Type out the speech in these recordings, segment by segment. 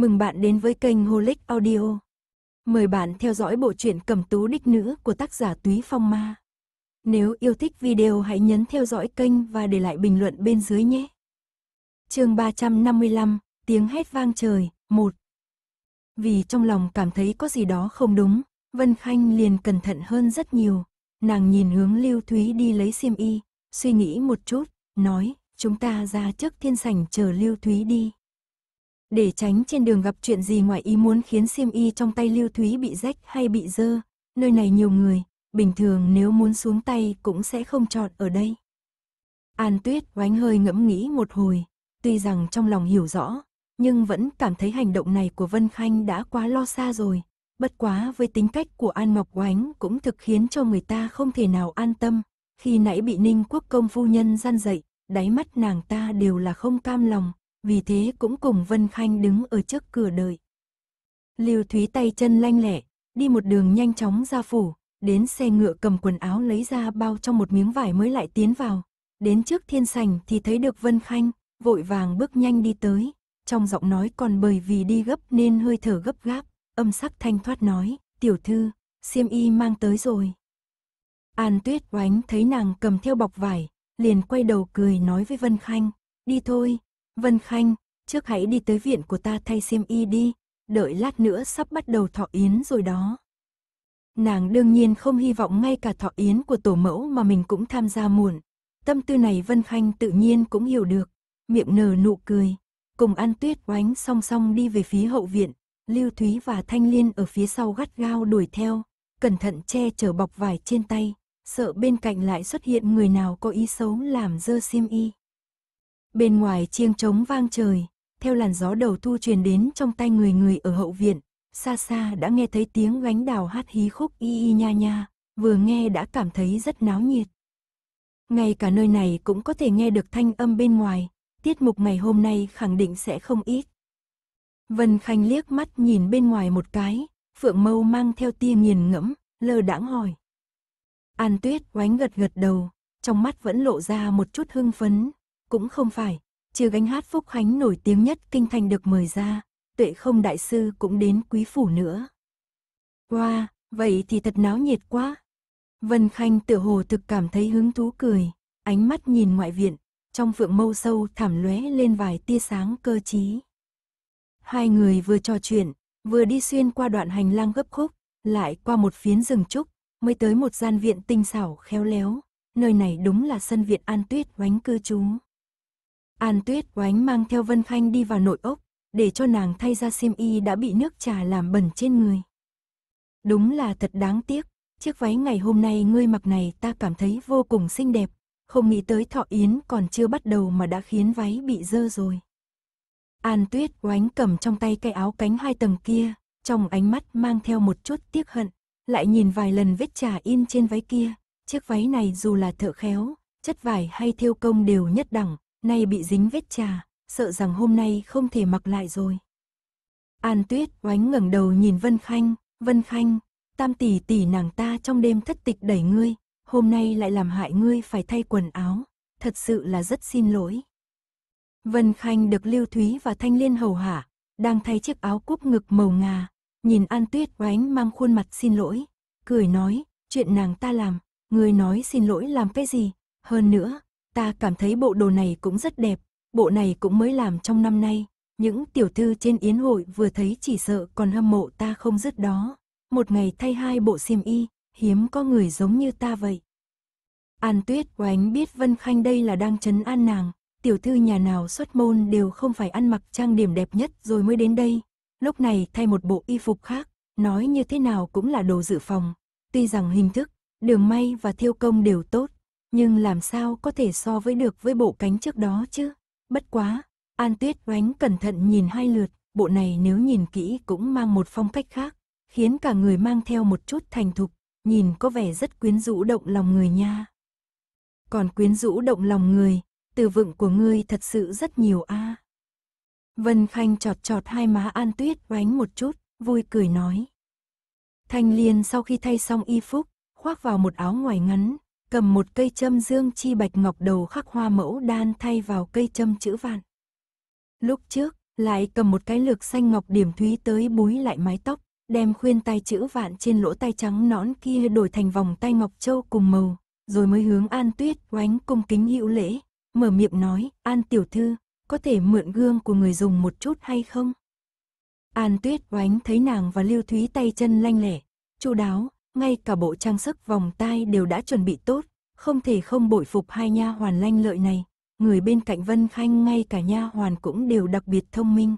Mừng bạn đến với kênh Holic Audio. Mời bạn theo dõi bộ truyện Cẩm Tú Đích Nữ của tác giả Túy Phong Ma. Nếu yêu thích video hãy nhấn theo dõi kênh và để lại bình luận bên dưới nhé. Chương 355, tiếng hét vang trời, 1. Vì trong lòng cảm thấy có gì đó không đúng, Vân Khanh liền cẩn thận hơn rất nhiều. Nàng nhìn hướng Lưu Thúy đi lấy xiêm y, suy nghĩ một chút, nói, chúng ta ra trước thiên sảnh chờ Lưu Thúy đi. Để tránh trên đường gặp chuyện gì ngoài ý muốn khiến xiêm y trong tay Lưu Thúy bị rách hay bị dơ, nơi này nhiều người, bình thường nếu muốn xuống tay cũng sẽ không chọn ở đây. An Tuyết oánh hơi ngẫm nghĩ một hồi, tuy rằng trong lòng hiểu rõ, nhưng vẫn cảm thấy hành động này của Vân Khanh đã quá lo xa rồi. Bất quá với tính cách của An Ngọc Oánh cũng thực khiến cho người ta không thể nào an tâm. Khi nãy bị Ninh Quốc Công phu nhân gian dậy, đáy mắt nàng ta đều là không cam lòng, vì thế cũng cùng Vân Khanh đứng ở trước cửa đợi. Lưu Thúy tay chân lanh lẹ, đi một đường nhanh chóng ra phủ, đến xe ngựa cầm quần áo lấy ra bao trong một miếng vải mới lại tiến vào. Đến trước thiên sành thì thấy được Vân Khanh, vội vàng bước nhanh đi tới, trong giọng nói còn bởi vì đi gấp nên hơi thở gấp gáp, âm sắc thanh thoát nói, tiểu thư, xiêm y mang tới rồi. An tuyết oánh thấy nàng cầm theo bọc vải, liền quay đầu cười nói với Vân Khanh, đi thôi, Vân Khanh, trước hãy đi tới viện của ta thay xiêm y đi, đợi lát nữa sắp bắt đầu thọ yến rồi đó. Nàng đương nhiên không hy vọng ngay cả thọ yến của tổ mẫu mà mình cũng tham gia muộn. Tâm tư này Vân Khanh tự nhiên cũng hiểu được, miệng nở nụ cười. Cùng An Tuyết oánh song song đi về phía hậu viện, Lưu Thúy và Thanh Liên ở phía sau gắt gao đuổi theo, cẩn thận che chở bọc vải trên tay, sợ bên cạnh lại xuất hiện người nào có ý xấu làm dơ xiêm y. Bên ngoài chiêng trống vang trời, theo làn gió đầu thu truyền đến trong tay người người ở hậu viện, xa xa đã nghe thấy tiếng gánh đào hát hí khúc y y nha nha, vừa nghe đã cảm thấy rất náo nhiệt. Ngay cả nơi này cũng có thể nghe được thanh âm bên ngoài, tiết mục ngày hôm nay khẳng định sẽ không ít. Vân Khanh liếc mắt nhìn bên ngoài một cái, Phượng Mâu mang theo tia nghiền ngẫm, lơ đãng hỏi. An Tuyết oánh gật gật đầu, trong mắt vẫn lộ ra một chút hưng phấn, cũng không phải, trừ gánh hát Phúc Khánh nổi tiếng nhất kinh thành được mời ra, tuệ không đại sư cũng đến quý phủ nữa. Wow, vậy thì thật náo nhiệt quá. Vân Khanh tự hồ thực cảm thấy hứng thú cười, ánh mắt nhìn ngoại viện, trong phượng mâu sâu thảm lóe lên vài tia sáng cơ trí. Hai người vừa trò chuyện, vừa đi xuyên qua đoạn hành lang gấp khúc, lại qua một phiến rừng trúc, mới tới một gian viện tinh xảo khéo léo, nơi này đúng là sân viện An Tuyết oánh cư trú. An Tuyết oánh mang theo Vân Khanh đi vào nội ốc, để cho nàng thay ra xiêm y đã bị nước trà làm bẩn trên người. Đúng là thật đáng tiếc, chiếc váy ngày hôm nay ngươi mặc này ta cảm thấy vô cùng xinh đẹp, không nghĩ tới thọ yến còn chưa bắt đầu mà đã khiến váy bị dơ rồi. An Tuyết oánh cầm trong tay cái áo cánh hai tầng kia, trong ánh mắt mang theo một chút tiếc hận, lại nhìn vài lần vết trà in trên váy kia, chiếc váy này dù là thợ khéo, chất vải hay thiêu công đều nhất đẳng, nay bị dính vết trà, sợ rằng hôm nay không thể mặc lại rồi. An Tuyết oánh ngẩng đầu nhìn Vân Khanh, Vân Khanh, tam tỷ tỷ nàng ta trong đêm thất tịch đẩy ngươi, hôm nay lại làm hại ngươi phải thay quần áo, thật sự là rất xin lỗi. Vân Khanh được Lưu Thúy và Thanh Liên hầu hạ, đang thay chiếc áo cúp ngực màu ngà, nhìn An Tuyết oánh mang khuôn mặt xin lỗi, cười nói, chuyện nàng ta làm, ngươi nói xin lỗi làm cái gì, hơn nữa, Ta cảm thấy bộ đồ này cũng rất đẹp, bộ này cũng mới làm trong năm nay. Những tiểu thư trên yến hội vừa thấy chỉ sợ còn hâm mộ ta không dứt đó. Một ngày thay hai bộ xiêm y, hiếm có người giống như ta vậy. An Tuyết oánh biết Vân Khanh đây là đang chấn an nàng, tiểu thư nhà nào xuất môn đều không phải ăn mặc trang điểm đẹp nhất rồi mới đến đây. Lúc này thay một bộ y phục khác, nói như thế nào cũng là đồ dự phòng. Tuy rằng hình thức, đường may và thiêu công đều tốt, nhưng làm sao có thể so với được với bộ cánh trước đó chứ? Bất quá, An Tuyết oánh cẩn thận nhìn hai lượt, bộ này nếu nhìn kỹ cũng mang một phong cách khác, khiến cả người mang theo một chút thành thục, nhìn có vẻ rất quyến rũ động lòng người nha. Còn quyến rũ động lòng người, từ vựng của ngươi thật sự rất nhiều a. Vân Khanh chọt chọt hai má An Tuyết oánh một chút, vui cười nói. Thanh Liên sau khi thay xong y phục, khoác vào một áo ngoài ngắn, cầm một cây châm dương chi bạch ngọc đầu khắc hoa mẫu đan thay vào cây châm chữ vạn. Lúc trước, lại cầm một cái lược xanh ngọc điểm thúy tới búi lại mái tóc, đem khuyên tay chữ vạn trên lỗ tay trắng nõn kia đổi thành vòng tay ngọc châu cùng màu, rồi mới hướng An Tuyết oánh cung kính hữu lễ, mở miệng nói, An tiểu thư, có thể mượn gương của người dùng một chút hay không? An Tuyết oánh thấy nàng và Lưu Thúy tay chân lanh lẻ, chu đáo, ngay cả bộ trang sức vòng tai đều đã chuẩn bị tốt, không thể không bội phục hai nha hoàn lanh lợi này, người bên cạnh Vân Khanh ngay cả nha hoàn cũng đều đặc biệt thông minh.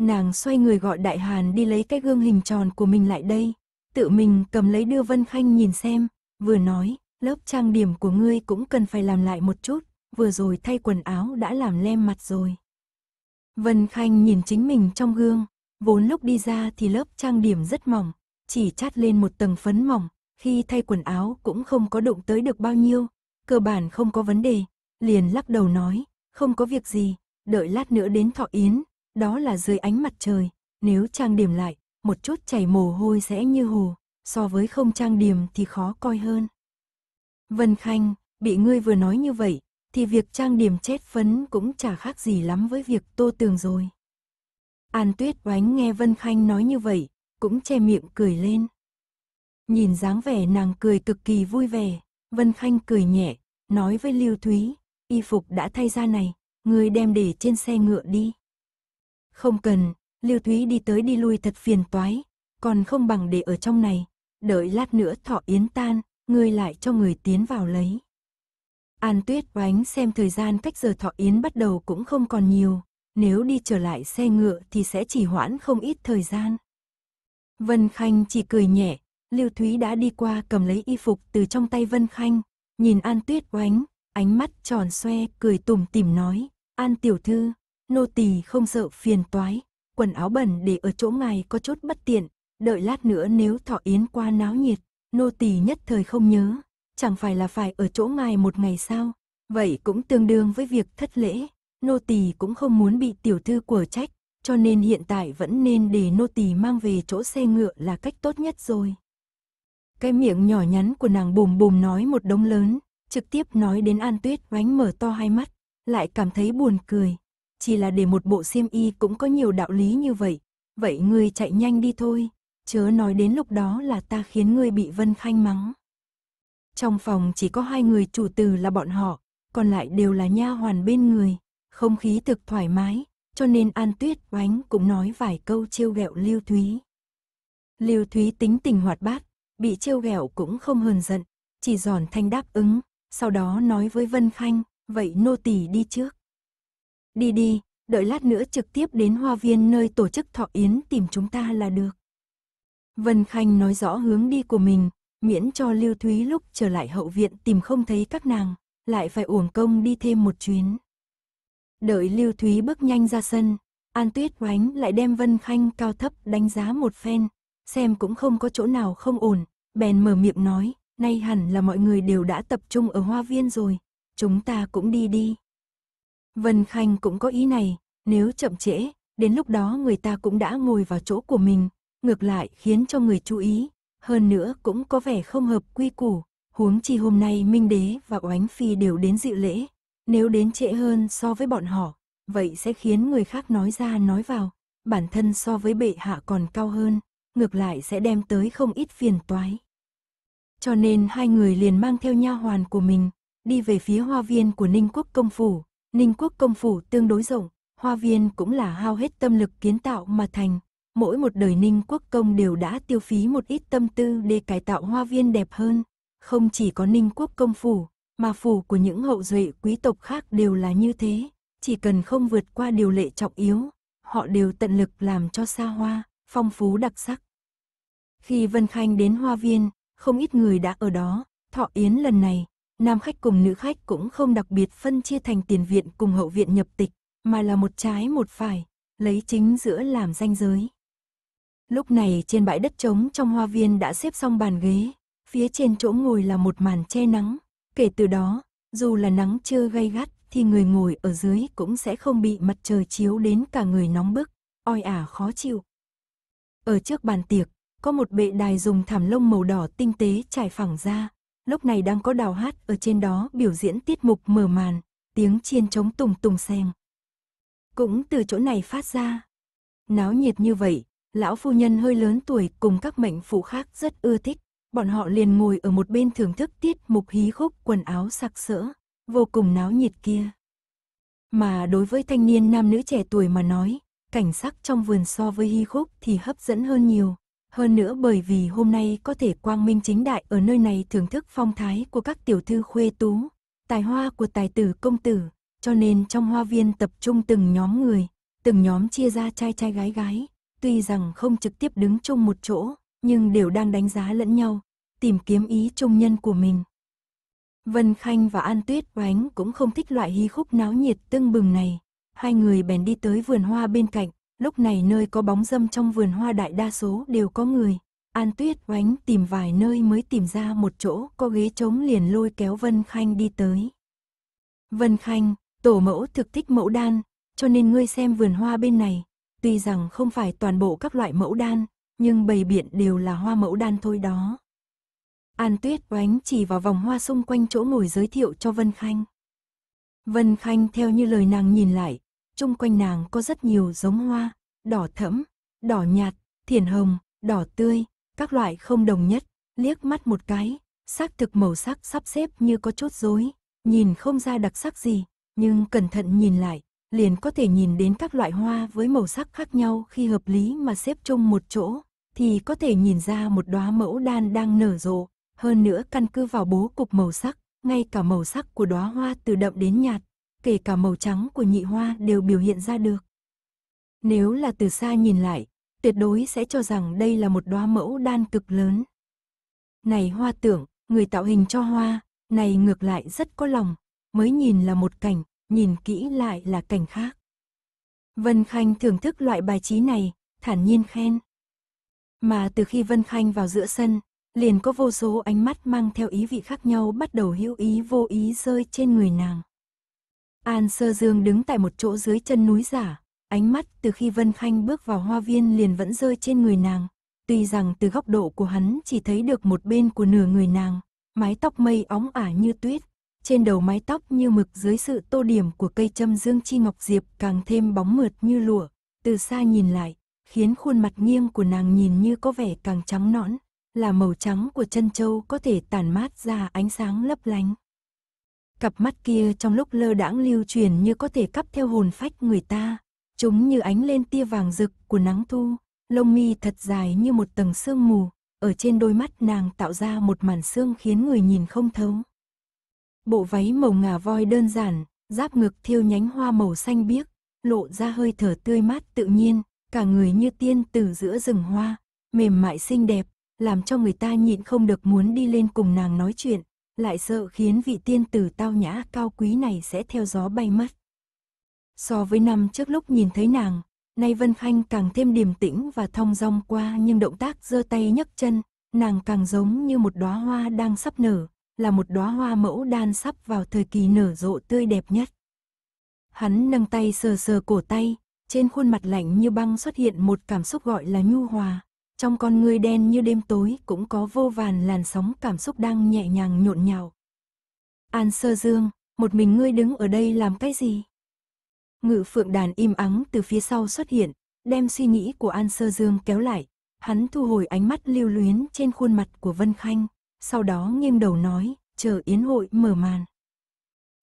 Nàng xoay người gọi Đại Hàn đi lấy cái gương hình tròn của mình lại đây, tự mình cầm lấy đưa Vân Khanh nhìn xem, vừa nói, lớp trang điểm của ngươi cũng cần phải làm lại một chút, vừa rồi thay quần áo đã làm lem mặt rồi. Vân Khanh nhìn chính mình trong gương, vốn lúc đi ra thì lớp trang điểm rất mỏng, chỉ chát lên một tầng phấn mỏng, khi thay quần áo cũng không có đụng tới được bao nhiêu, cơ bản không có vấn đề, liền lắc đầu nói, không có việc gì, đợi lát nữa đến thọ yến, đó là dưới ánh mặt trời, nếu trang điểm lại, một chút chảy mồ hôi sẽ như hồ, so với không trang điểm thì khó coi hơn. Vân Khanh, bị ngươi vừa nói như vậy, thì việc trang điểm chết phấn cũng chả khác gì lắm với việc tô tường rồi. An Tuyết oánh nghe Vân Khanh nói như vậy, cũng che miệng cười lên. Nhìn dáng vẻ nàng cười cực kỳ vui vẻ, Vân Khanh cười nhẹ, nói với Lưu Thúy, y phục đã thay ra này, người đem để trên xe ngựa đi. Không cần, Lưu Thúy đi tới đi lui thật phiền toái, còn không bằng để ở trong này, đợi lát nữa thọ yến tan, người lại cho người tiến vào lấy. An Tuyết oánh xem thời gian cách giờ thọ yến bắt đầu cũng không còn nhiều, nếu đi trở lại xe ngựa thì sẽ chỉ hoãn không ít thời gian. Vân Khanh chỉ cười nhẹ, Lưu Thúy đã đi qua cầm lấy y phục từ trong tay Vân Khanh, nhìn An Tuyết oánh, ánh mắt tròn xoe, cười tùm tìm nói, An tiểu thư, nô tỳ không sợ phiền toái, quần áo bẩn để ở chỗ ngài có chút bất tiện, đợi lát nữa nếu thọ yến qua náo nhiệt, nô tỳ nhất thời không nhớ, chẳng phải là phải ở chỗ ngài một ngày sao, vậy cũng tương đương với việc thất lễ, nô tỳ cũng không muốn bị tiểu thư của trách, cho nên hiện tại vẫn nên để nô tỳ mang về chỗ xe ngựa là cách tốt nhất rồi. Cái miệng nhỏ nhắn của nàng bùm bùm nói một đống lớn, trực tiếp nói đến An Tuyết oánh mở to hai mắt, lại cảm thấy buồn cười. Chỉ là để một bộ xiêm y cũng có nhiều đạo lý như vậy, vậy ngươi chạy nhanh đi thôi, chớ nói đến lúc đó là ta khiến ngươi bị Vân Khanh mắng. Trong phòng chỉ có hai người chủ từ là bọn họ, còn lại đều là nha hoàn bên người, không khí thực thoải mái, cho nên An Tuyết Oánh cũng nói vài câu trêu ghẹo Lưu Thúy. Lưu Thúy tính tình hoạt bát, bị trêu ghẹo cũng không hờn giận, chỉ giòn thanh đáp ứng, sau đó nói với Vân Khanh, vậy nô tỳ đi trước. Đi đi, đợi lát nữa trực tiếp đến hoa viên nơi tổ chức thọ yến tìm chúng ta là được. Vân Khanh nói rõ hướng đi của mình, miễn cho Lưu Thúy lúc trở lại hậu viện tìm không thấy các nàng, lại phải uổng công đi thêm một chuyến. Đợi Lưu Thúy bước nhanh ra sân, An Tuyết Oánh lại đem Vân Khanh cao thấp đánh giá một phen, xem cũng không có chỗ nào không ổn, bèn mở miệng nói, nay hẳn là mọi người đều đã tập trung ở hoa viên rồi, chúng ta cũng đi đi. Vân Khanh cũng có ý này, nếu chậm trễ, đến lúc đó người ta cũng đã ngồi vào chỗ của mình, ngược lại khiến cho người chú ý, hơn nữa cũng có vẻ không hợp quy củ, huống chi hôm nay Minh Đế và Oánh Phi đều đến dự lễ, nếu đến trễ hơn so với bọn họ, vậy sẽ khiến người khác nói ra nói vào, bản thân so với bệ hạ còn cao hơn, ngược lại sẽ đem tới không ít phiền toái. Cho nên hai người liền mang theo nha hoàn của mình, đi về phía hoa viên của Ninh Quốc Công Phủ. Ninh Quốc Công Phủ tương đối rộng, hoa viên cũng là hao hết tâm lực kiến tạo mà thành. Mỗi một đời Ninh Quốc Công đều đã tiêu phí một ít tâm tư để cải tạo hoa viên đẹp hơn. Không chỉ có Ninh Quốc Công Phủ, mà phủ của những hậu duệ quý tộc khác đều là như thế, chỉ cần không vượt qua điều lệ trọng yếu, họ đều tận lực làm cho xa hoa, phong phú đặc sắc. Khi Vân Khanh đến hoa viên, không ít người đã ở đó, thọ yến lần này, nam khách cùng nữ khách cũng không đặc biệt phân chia thành tiền viện cùng hậu viện nhập tịch, mà là một trái một phải, lấy chính giữa làm ranh giới. Lúc này trên bãi đất trống trong hoa viên đã xếp xong bàn ghế, phía trên chỗ ngồi là một màn che nắng, Kể từ đó, dù là nắng chưa gay gắt thì người ngồi ở dưới cũng sẽ không bị mặt trời chiếu đến cả người nóng bức, oi ả khó chịu. Ở trước bàn tiệc, có một bệ đài dùng thảm lông màu đỏ tinh tế trải phẳng ra. Lúc này đang có đào hát ở trên đó biểu diễn tiết mục mở màn, tiếng chiên trống tùng tùng xem. Cũng từ chỗ này phát ra. Náo nhiệt như vậy, lão phu nhân hơi lớn tuổi cùng các mệnh phụ khác rất ưa thích bọn họ liền ngồi ở một bên thưởng thức tiết mục hí khúc quần áo sặc sỡ, vô cùng náo nhiệt kia. Mà đối với thanh niên nam nữ trẻ tuổi mà nói, cảnh sắc trong vườn so với hí khúc thì hấp dẫn hơn nhiều. Hơn nữa bởi vì hôm nay có thể quang minh chính đại ở nơi này thưởng thức phong thái của các tiểu thư khuê tú, tài hoa của tài tử công tử, cho nên trong hoa viên tập trung từng nhóm người, từng nhóm chia ra trai trai gái gái, tuy rằng không trực tiếp đứng chung một chỗ, nhưng đều đang đánh giá lẫn nhau, tìm kiếm ý chung nhân của mình. Vân Khanh và An Tuyết Oánh cũng không thích loại hí khúc náo nhiệt tưng bừng này. Hai người bèn đi tới vườn hoa bên cạnh, lúc này nơi có bóng dâm trong vườn hoa đại đa số đều có người. An Tuyết Oánh tìm vài nơi mới tìm ra một chỗ có ghế trống liền lôi kéo Vân Khanh đi tới. Vân Khanh, tổ mẫu thực thích mẫu đan, cho nên ngươi xem vườn hoa bên này. Tuy rằng không phải toàn bộ các loại mẫu đan, nhưng bầy biện đều là hoa mẫu đan thôi đó. An Tuyết oánh chỉ vào vòng hoa xung quanh chỗ ngồi giới thiệu cho Vân Khanh. Vân Khanh theo như lời nàng nhìn lại, chung quanh nàng có rất nhiều giống hoa, đỏ thẫm, đỏ nhạt, thiền hồng, đỏ tươi, các loại không đồng nhất, liếc mắt một cái, xác thực màu sắc sắp xếp như có chút rối, nhìn không ra đặc sắc gì, nhưng cẩn thận nhìn lại, liền có thể nhìn đến các loại hoa với màu sắc khác nhau khi hợp lý mà xếp chung một chỗ, thì có thể nhìn ra một đóa mẫu đan đang nở rộ, hơn nữa căn cứ vào bố cục màu sắc, ngay cả màu sắc của đóa hoa từ đậm đến nhạt, kể cả màu trắng của nhị hoa đều biểu hiện ra được. Nếu là từ xa nhìn lại, tuyệt đối sẽ cho rằng đây là một đóa mẫu đan cực lớn. Này hoa tưởng, người tạo hình cho hoa, này ngược lại rất có lòng, mới nhìn là một cảnh, nhìn kỹ lại là cảnh khác. Vân Khanh thưởng thức loại bài trí này, thản nhiên khen. Mà từ khi Vân Khanh vào giữa sân, liền có vô số ánh mắt mang theo ý vị khác nhau bắt đầu hữu ý vô ý rơi trên người nàng. An Sơ Dương đứng tại một chỗ dưới chân núi giả, ánh mắt từ khi Vân Khanh bước vào hoa viên liền vẫn rơi trên người nàng. Tuy rằng từ góc độ của hắn chỉ thấy được một bên của nửa người nàng, mái tóc mây óng ả như tuyết, trên đầu mái tóc như mực dưới sự tô điểm của cây châm dương chi ngọc diệp càng thêm bóng mượt như lụa, từ xa nhìn lại, khiến khuôn mặt nghiêng của nàng nhìn như có vẻ càng trắng nõn, là màu trắng của chân châu có thể tản mát ra ánh sáng lấp lánh. Cặp mắt kia trong lúc lơ đãng lưu truyền như có thể cắp theo hồn phách người ta, chúng như ánh lên tia vàng rực của nắng thu, lông mi thật dài như một tầng sương mù, ở trên đôi mắt nàng tạo ra một màn sương khiến người nhìn không thấu. Bộ váy màu ngà voi đơn giản, giáp ngực thiêu nhánh hoa màu xanh biếc, lộ ra hơi thở tươi mát tự nhiên, cả người như tiên tử giữa rừng hoa, mềm mại xinh đẹp, làm cho người ta nhịn không được muốn đi lên cùng nàng nói chuyện, lại sợ khiến vị tiên tử tao nhã cao quý này sẽ theo gió bay mất. So với năm trước lúc nhìn thấy nàng, nay Vân Khanh càng thêm điềm tĩnh và thong dong qua nhưng động tác giơ tay nhấc chân, nàng càng giống như một đóa hoa đang sắp nở, là một đóa hoa mẫu đan sắp vào thời kỳ nở rộ tươi đẹp nhất. Hắn nâng tay sờ sờ cổ tay, trên khuôn mặt lạnh như băng xuất hiện một cảm xúc gọi là nhu hòa. Trong con người đen như đêm tối cũng có vô vàn làn sóng cảm xúc đang nhẹ nhàng nhộn nhào. An sơ dương, một mình ngươi đứng ở đây làm cái gì? Ngự phượng đàn im ắng từ phía sau xuất hiện, đem suy nghĩ của An sơ dương kéo lại. Hắn thu hồi ánh mắt lưu luyến trên khuôn mặt của Vân Khanh, sau đó nghiêng đầu nói, chờ yến hội mở màn.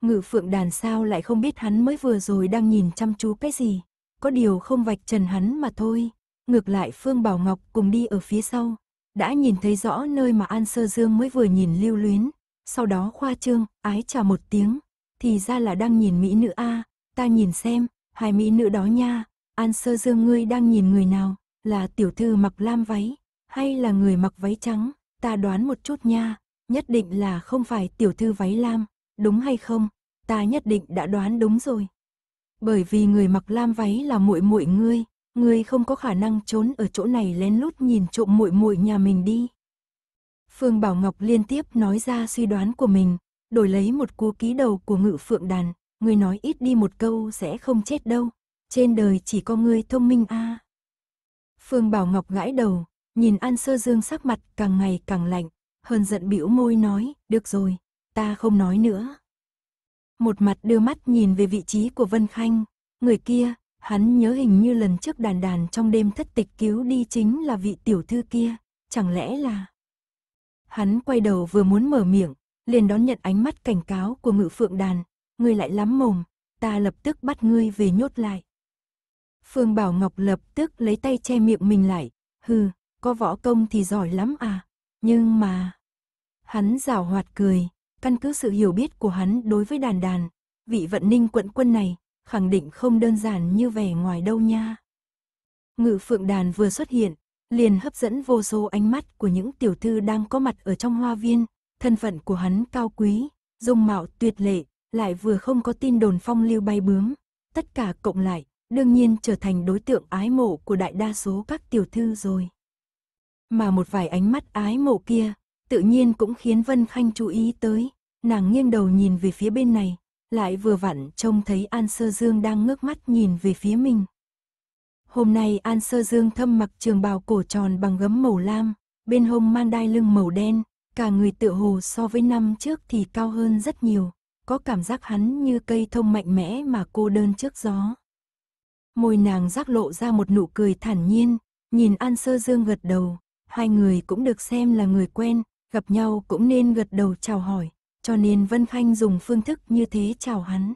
Ngự phượng đàn sao lại không biết hắn mới vừa rồi đang nhìn chăm chú cái gì có điều không vạch trần hắn mà thôi. Ngược lại Phương Bảo Ngọc cùng đi ở phía sau, đã nhìn thấy rõ nơi mà An Sơ Dương mới vừa nhìn lưu luyến, sau đó khoa trương, ái chào một tiếng, thì ra là đang nhìn mỹ nữ a, ta nhìn xem, hai mỹ nữ đó nha, An Sơ Dương ngươi đang nhìn người nào, là tiểu thư mặc lam váy, hay là người mặc váy trắng, ta đoán một chút nha, nhất định là không phải tiểu thư váy lam, đúng hay không, ta nhất định đã đoán đúng rồi bởi vì người mặc lam váy là muội muội ngươi, ngươi không có khả năng trốn ở chỗ này lén lút nhìn trộm muội muội nhà mình đi. Phương Bảo Ngọc liên tiếp nói ra suy đoán của mình, đổi lấy một cú ký đầu của ngự phượng đàn, ngươi nói ít đi một câu sẽ không chết đâu, trên đời chỉ có ngươi thông minh a. À. Phương Bảo Ngọc gãi đầu, nhìn An Sơ Dương sắc mặt càng ngày càng lạnh, hơn giận bĩu môi nói, được rồi, ta không nói nữa một mặt đưa mắt nhìn về vị trí của Vân Khanh, người kia, hắn nhớ hình như lần trước đàn đàn trong đêm thất tịch cứu đi chính là vị tiểu thư kia, chẳng lẽ là... Hắn quay đầu vừa muốn mở miệng, liền đón nhận ánh mắt cảnh cáo của ngự phượng đàn, ngươi lại lắm mồm, ta lập tức bắt ngươi về nhốt lại. Phương Bảo Ngọc lập tức lấy tay che miệng mình lại, hừ, có võ công thì giỏi lắm à, nhưng mà... Hắn rào hoạt cười, Căn cứ sự hiểu biết của hắn đối với đàn đàn, vị vận ninh quận quân này, khẳng định không đơn giản như vẻ ngoài đâu nha. Ngự phượng đàn vừa xuất hiện, liền hấp dẫn vô số ánh mắt của những tiểu thư đang có mặt ở trong hoa viên, thân phận của hắn cao quý, dung mạo tuyệt lệ, lại vừa không có tin đồn phong lưu bay bướm, tất cả cộng lại, đương nhiên trở thành đối tượng ái mộ của đại đa số các tiểu thư rồi. Mà một vài ánh mắt ái mộ kia, tự nhiên cũng khiến Vân Khanh chú ý tới, nàng nghiêng đầu nhìn về phía bên này, lại vừa vặn trông thấy An Sơ Dương đang ngước mắt nhìn về phía mình. Hôm nay An Sơ Dương thâm mặc trường bào cổ tròn bằng gấm màu lam, bên hông mang đai lưng màu đen, cả người tựa hồ so với năm trước thì cao hơn rất nhiều, có cảm giác hắn như cây thông mạnh mẽ mà cô đơn trước gió. Môi nàng giác lộ ra một nụ cười thản nhiên, nhìn An Sơ Dương gật đầu, hai người cũng được xem là người quen, gặp nhau cũng nên gật đầu chào hỏi, cho nên Vân Khanh dùng phương thức như thế chào hắn.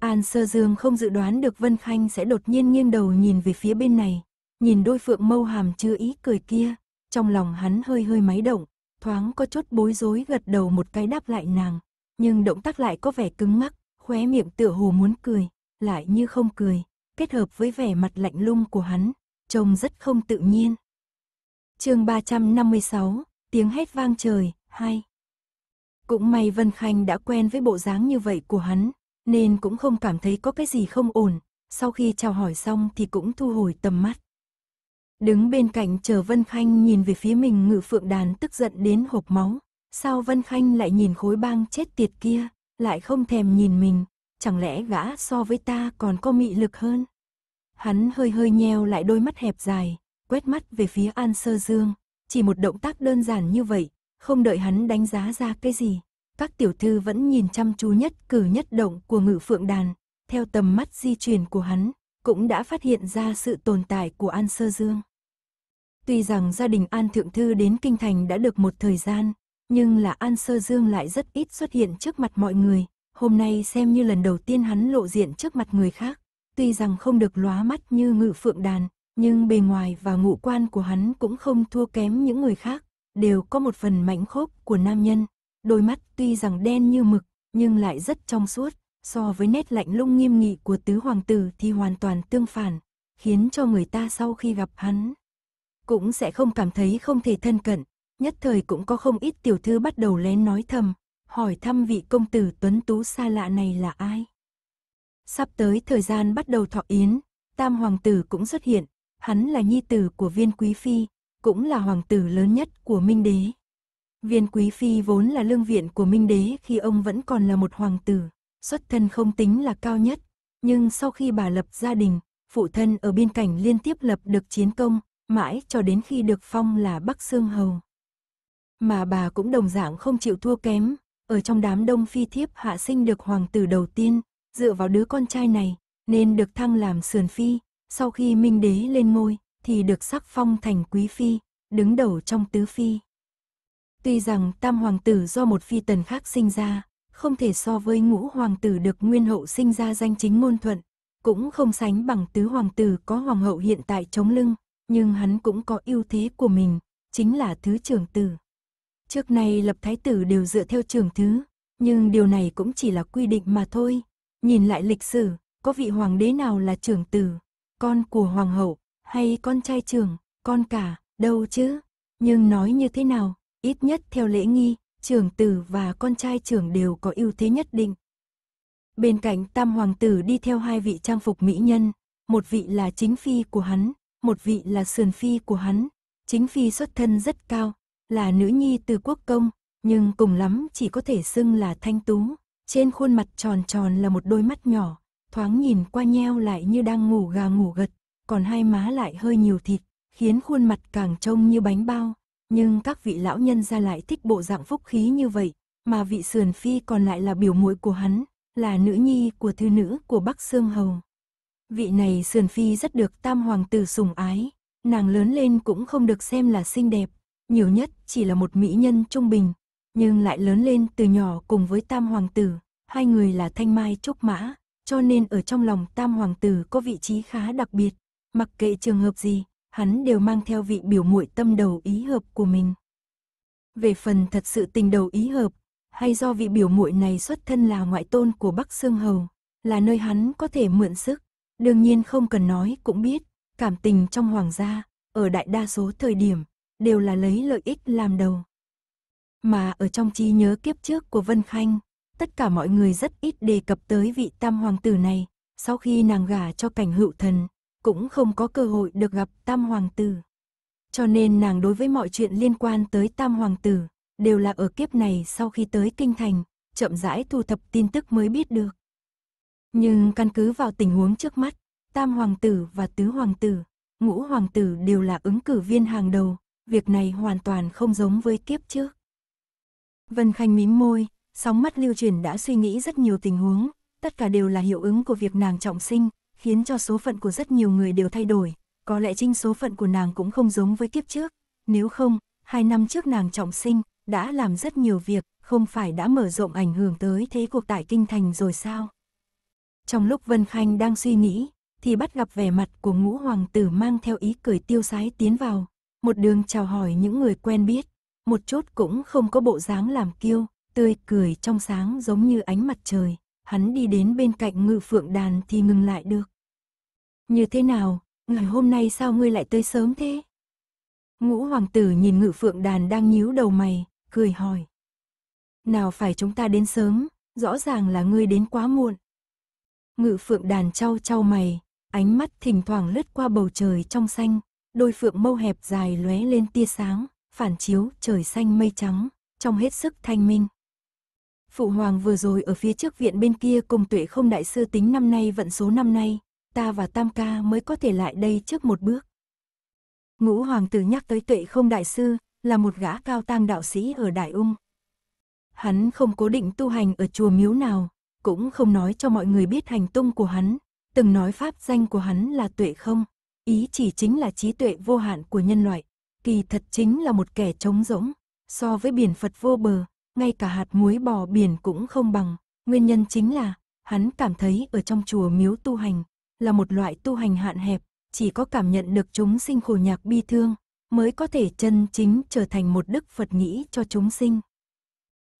An Sơ Dương không dự đoán được Vân Khanh sẽ đột nhiên nghiêng đầu nhìn về phía bên này, nhìn đôi phượng mâu hàm chưa ý cười kia, trong lòng hắn hơi hơi máy động, thoáng có chút bối rối gật đầu một cái đáp lại nàng, nhưng động tác lại có vẻ cứng ngắc, khóe miệng tựa hồ muốn cười, lại như không cười, kết hợp với vẻ mặt lạnh lung của hắn, trông rất không tự nhiên. Chương 356 tiếng hét vang trời, hai. Cũng may Vân Khanh đã quen với bộ dáng như vậy của hắn, nên cũng không cảm thấy có cái gì không ổn, sau khi chào hỏi xong thì cũng thu hồi tầm mắt. Đứng bên cạnh chờ Vân Khanh nhìn về phía mình ngự phượng đàn tức giận đến hộp máu. Sao Vân Khanh lại nhìn khối băng chết tiệt kia, lại không thèm nhìn mình, chẳng lẽ gã so với ta còn có mị lực hơn? Hắn hơi hơi nheo lại đôi mắt hẹp dài, quét mắt về phía An Sơ Dương, chỉ một động tác đơn giản như vậy, không đợi hắn đánh giá ra cái gì. Các tiểu thư vẫn nhìn chăm chú nhất cử nhất động của ngự phượng đàn, theo tầm mắt di chuyển của hắn, cũng đã phát hiện ra sự tồn tại của An Sơ Dương. Tuy rằng gia đình An Thượng Thư đến Kinh Thành đã được một thời gian, nhưng là An Sơ Dương lại rất ít xuất hiện trước mặt mọi người, hôm nay xem như lần đầu tiên hắn lộ diện trước mặt người khác. Tuy rằng không được lóa mắt như ngự phượng đàn, nhưng bề ngoài và ngụ quan của hắn cũng không thua kém những người khác, đều có một phần mảnh khốp của nam nhân. Đôi mắt tuy rằng đen như mực, nhưng lại rất trong suốt, so với nét lạnh lung nghiêm nghị của tứ hoàng tử thì hoàn toàn tương phản, khiến cho người ta sau khi gặp hắn cũng sẽ không cảm thấy không thể thân cận, nhất thời cũng có không ít tiểu thư bắt đầu lén nói thầm, hỏi thăm vị công tử tuấn tú xa lạ này là ai. Sắp tới thời gian bắt đầu thọ yến, tam hoàng tử cũng xuất hiện, hắn là nhi tử của viên quý phi, cũng là hoàng tử lớn nhất của Minh Đế. Viên quý phi vốn là lương viện của Minh Đế khi ông vẫn còn là một hoàng tử, xuất thân không tính là cao nhất, nhưng sau khi bà lập gia đình, phụ thân ở biên cảnh liên tiếp lập được chiến công, mãi cho đến khi được phong là Bắc Sương Hầu. Mà bà cũng đồng dạng không chịu thua kém, ở trong đám đông phi thiếp hạ sinh được hoàng tử đầu tiên, dựa vào đứa con trai này, nên được thăng làm sườn phi, sau khi Minh Đế lên ngôi, thì được sắc phong thành quý phi, đứng đầu trong tứ phi. Tuy rằng tam hoàng tử do một phi tần khác sinh ra, không thể so với ngũ hoàng tử được nguyên hậu sinh ra danh chính ngôn thuận, cũng không sánh bằng tứ hoàng tử có hoàng hậu hiện tại chống lưng, nhưng hắn cũng có ưu thế của mình, chính là thứ trưởng tử. Trước nay lập thái tử đều dựa theo trưởng thứ, nhưng điều này cũng chỉ là quy định mà thôi. Nhìn lại lịch sử, có vị hoàng đế nào là trưởng tử, con của hoàng hậu, hay con trai trưởng, con cả, đâu chứ? Nhưng nói như thế nào, ít nhất theo lễ nghi, trưởng tử và con trai trưởng đều có ưu thế nhất định. Bên cạnh tam hoàng tử đi theo hai vị trang phục mỹ nhân, một vị là chính phi của hắn, một vị là sườn phi của hắn. Chính phi xuất thân rất cao, là nữ nhi từ quốc công, nhưng cùng lắm chỉ có thể xưng là thanh tú. Trên khuôn mặt tròn tròn là một đôi mắt nhỏ, thoáng nhìn qua nheo lại như đang ngủ gà ngủ gật, còn hai má lại hơi nhiều thịt, khiến khuôn mặt càng trông như bánh bao. Nhưng các vị lão nhân ra lại thích bộ dạng phúc khí như vậy, mà vị sườn phi còn lại là biểu muội của hắn, là nữ nhi của thư nữ của Bắc Sương Hầu. Vị này sườn phi rất được tam hoàng tử sùng ái, nàng lớn lên cũng không được xem là xinh đẹp, nhiều nhất chỉ là một mỹ nhân trung bình, nhưng lại lớn lên từ nhỏ cùng với tam hoàng tử, hai người là thanh mai trúc mã, cho nên ở trong lòng tam hoàng tử có vị trí khá đặc biệt, mặc kệ trường hợp gì, hắn đều mang theo vị biểu muội tâm đầu ý hợp của mình. Về phần thật sự tình đầu ý hợp, hay do vị biểu muội này xuất thân là ngoại tôn của Bắc Sương Hầu, là nơi hắn có thể mượn sức, đương nhiên không cần nói cũng biết, cảm tình trong hoàng gia, ở đại đa số thời điểm, đều là lấy lợi ích làm đầu. Mà ở trong trí nhớ kiếp trước của Vân Khanh, tất cả mọi người rất ít đề cập tới vị tam hoàng tử này, sau khi nàng gả cho cảnh hữu thần, cũng không có cơ hội được gặp tam hoàng tử. Cho nên nàng đối với mọi chuyện liên quan tới tam hoàng tử, đều là ở kiếp này sau khi tới kinh thành, chậm rãi thu thập tin tức mới biết được. Nhưng căn cứ vào tình huống trước mắt, tam hoàng tử và tứ hoàng tử, ngũ hoàng tử đều là ứng cử viên hàng đầu, việc này hoàn toàn không giống với kiếp trước. Vân Khanh mím môi, sóng mắt lưu truyền đã suy nghĩ rất nhiều tình huống, tất cả đều là hiệu ứng của việc nàng trọng sinh, khiến cho số phận của rất nhiều người đều thay đổi, có lẽ chính số phận của nàng cũng không giống với kiếp trước, nếu không, hai năm trước nàng trọng sinh, đã làm rất nhiều việc, không phải đã mở rộng ảnh hưởng tới thế cuộc tại kinh thành rồi sao? Trong lúc Vân Khanh đang suy nghĩ, thì bắt gặp vẻ mặt của ngũ hoàng tử mang theo ý cười tiêu sái tiến vào, một đường chào hỏi những người quen biết, một chút cũng không có bộ dáng làm kiêu, tươi cười trong sáng giống như ánh mặt trời, hắn đi đến bên cạnh ngự phượng đàn thì ngừng lại được. Như thế nào, ngày hôm nay sao ngươi lại tới sớm thế? Ngũ hoàng tử nhìn ngự phượng đàn đang nhíu đầu mày, cười hỏi. Nào phải chúng ta đến sớm, rõ ràng là ngươi đến quá muộn. Ngự phượng đàn trao trao mày, ánh mắt thỉnh thoảng lướt qua bầu trời trong xanh, đôi phượng mâu hẹp dài lóe lên tia sáng, phản chiếu trời xanh mây trắng, trong hết sức thanh minh. Phụ hoàng vừa rồi ở phía trước viện bên kia cùng tuệ không đại sư tính năm nay vận số năm nay, ta và tam ca mới có thể lại đây trước một bước. Ngũ hoàng tử nhắc tới tuệ không đại sư, là một gã cao tăng đạo sĩ ở Đại Ung. Hắn không cố định tu hành ở chùa miếu nào, cũng không nói cho mọi người biết hành tung của hắn, từng nói pháp danh của hắn là tuệ không, ý chỉ chính là trí tuệ vô hạn của nhân loại, kỳ thật chính là một kẻ trống rỗng, so với biển Phật vô bờ, ngay cả hạt muối bò biển cũng không bằng. Nguyên nhân chính là, hắn cảm thấy ở trong chùa miếu tu hành, là một loại tu hành hạn hẹp, chỉ có cảm nhận được chúng sinh khổ nhạc bi thương, mới có thể chân chính trở thành một đức Phật nghĩ cho chúng sinh.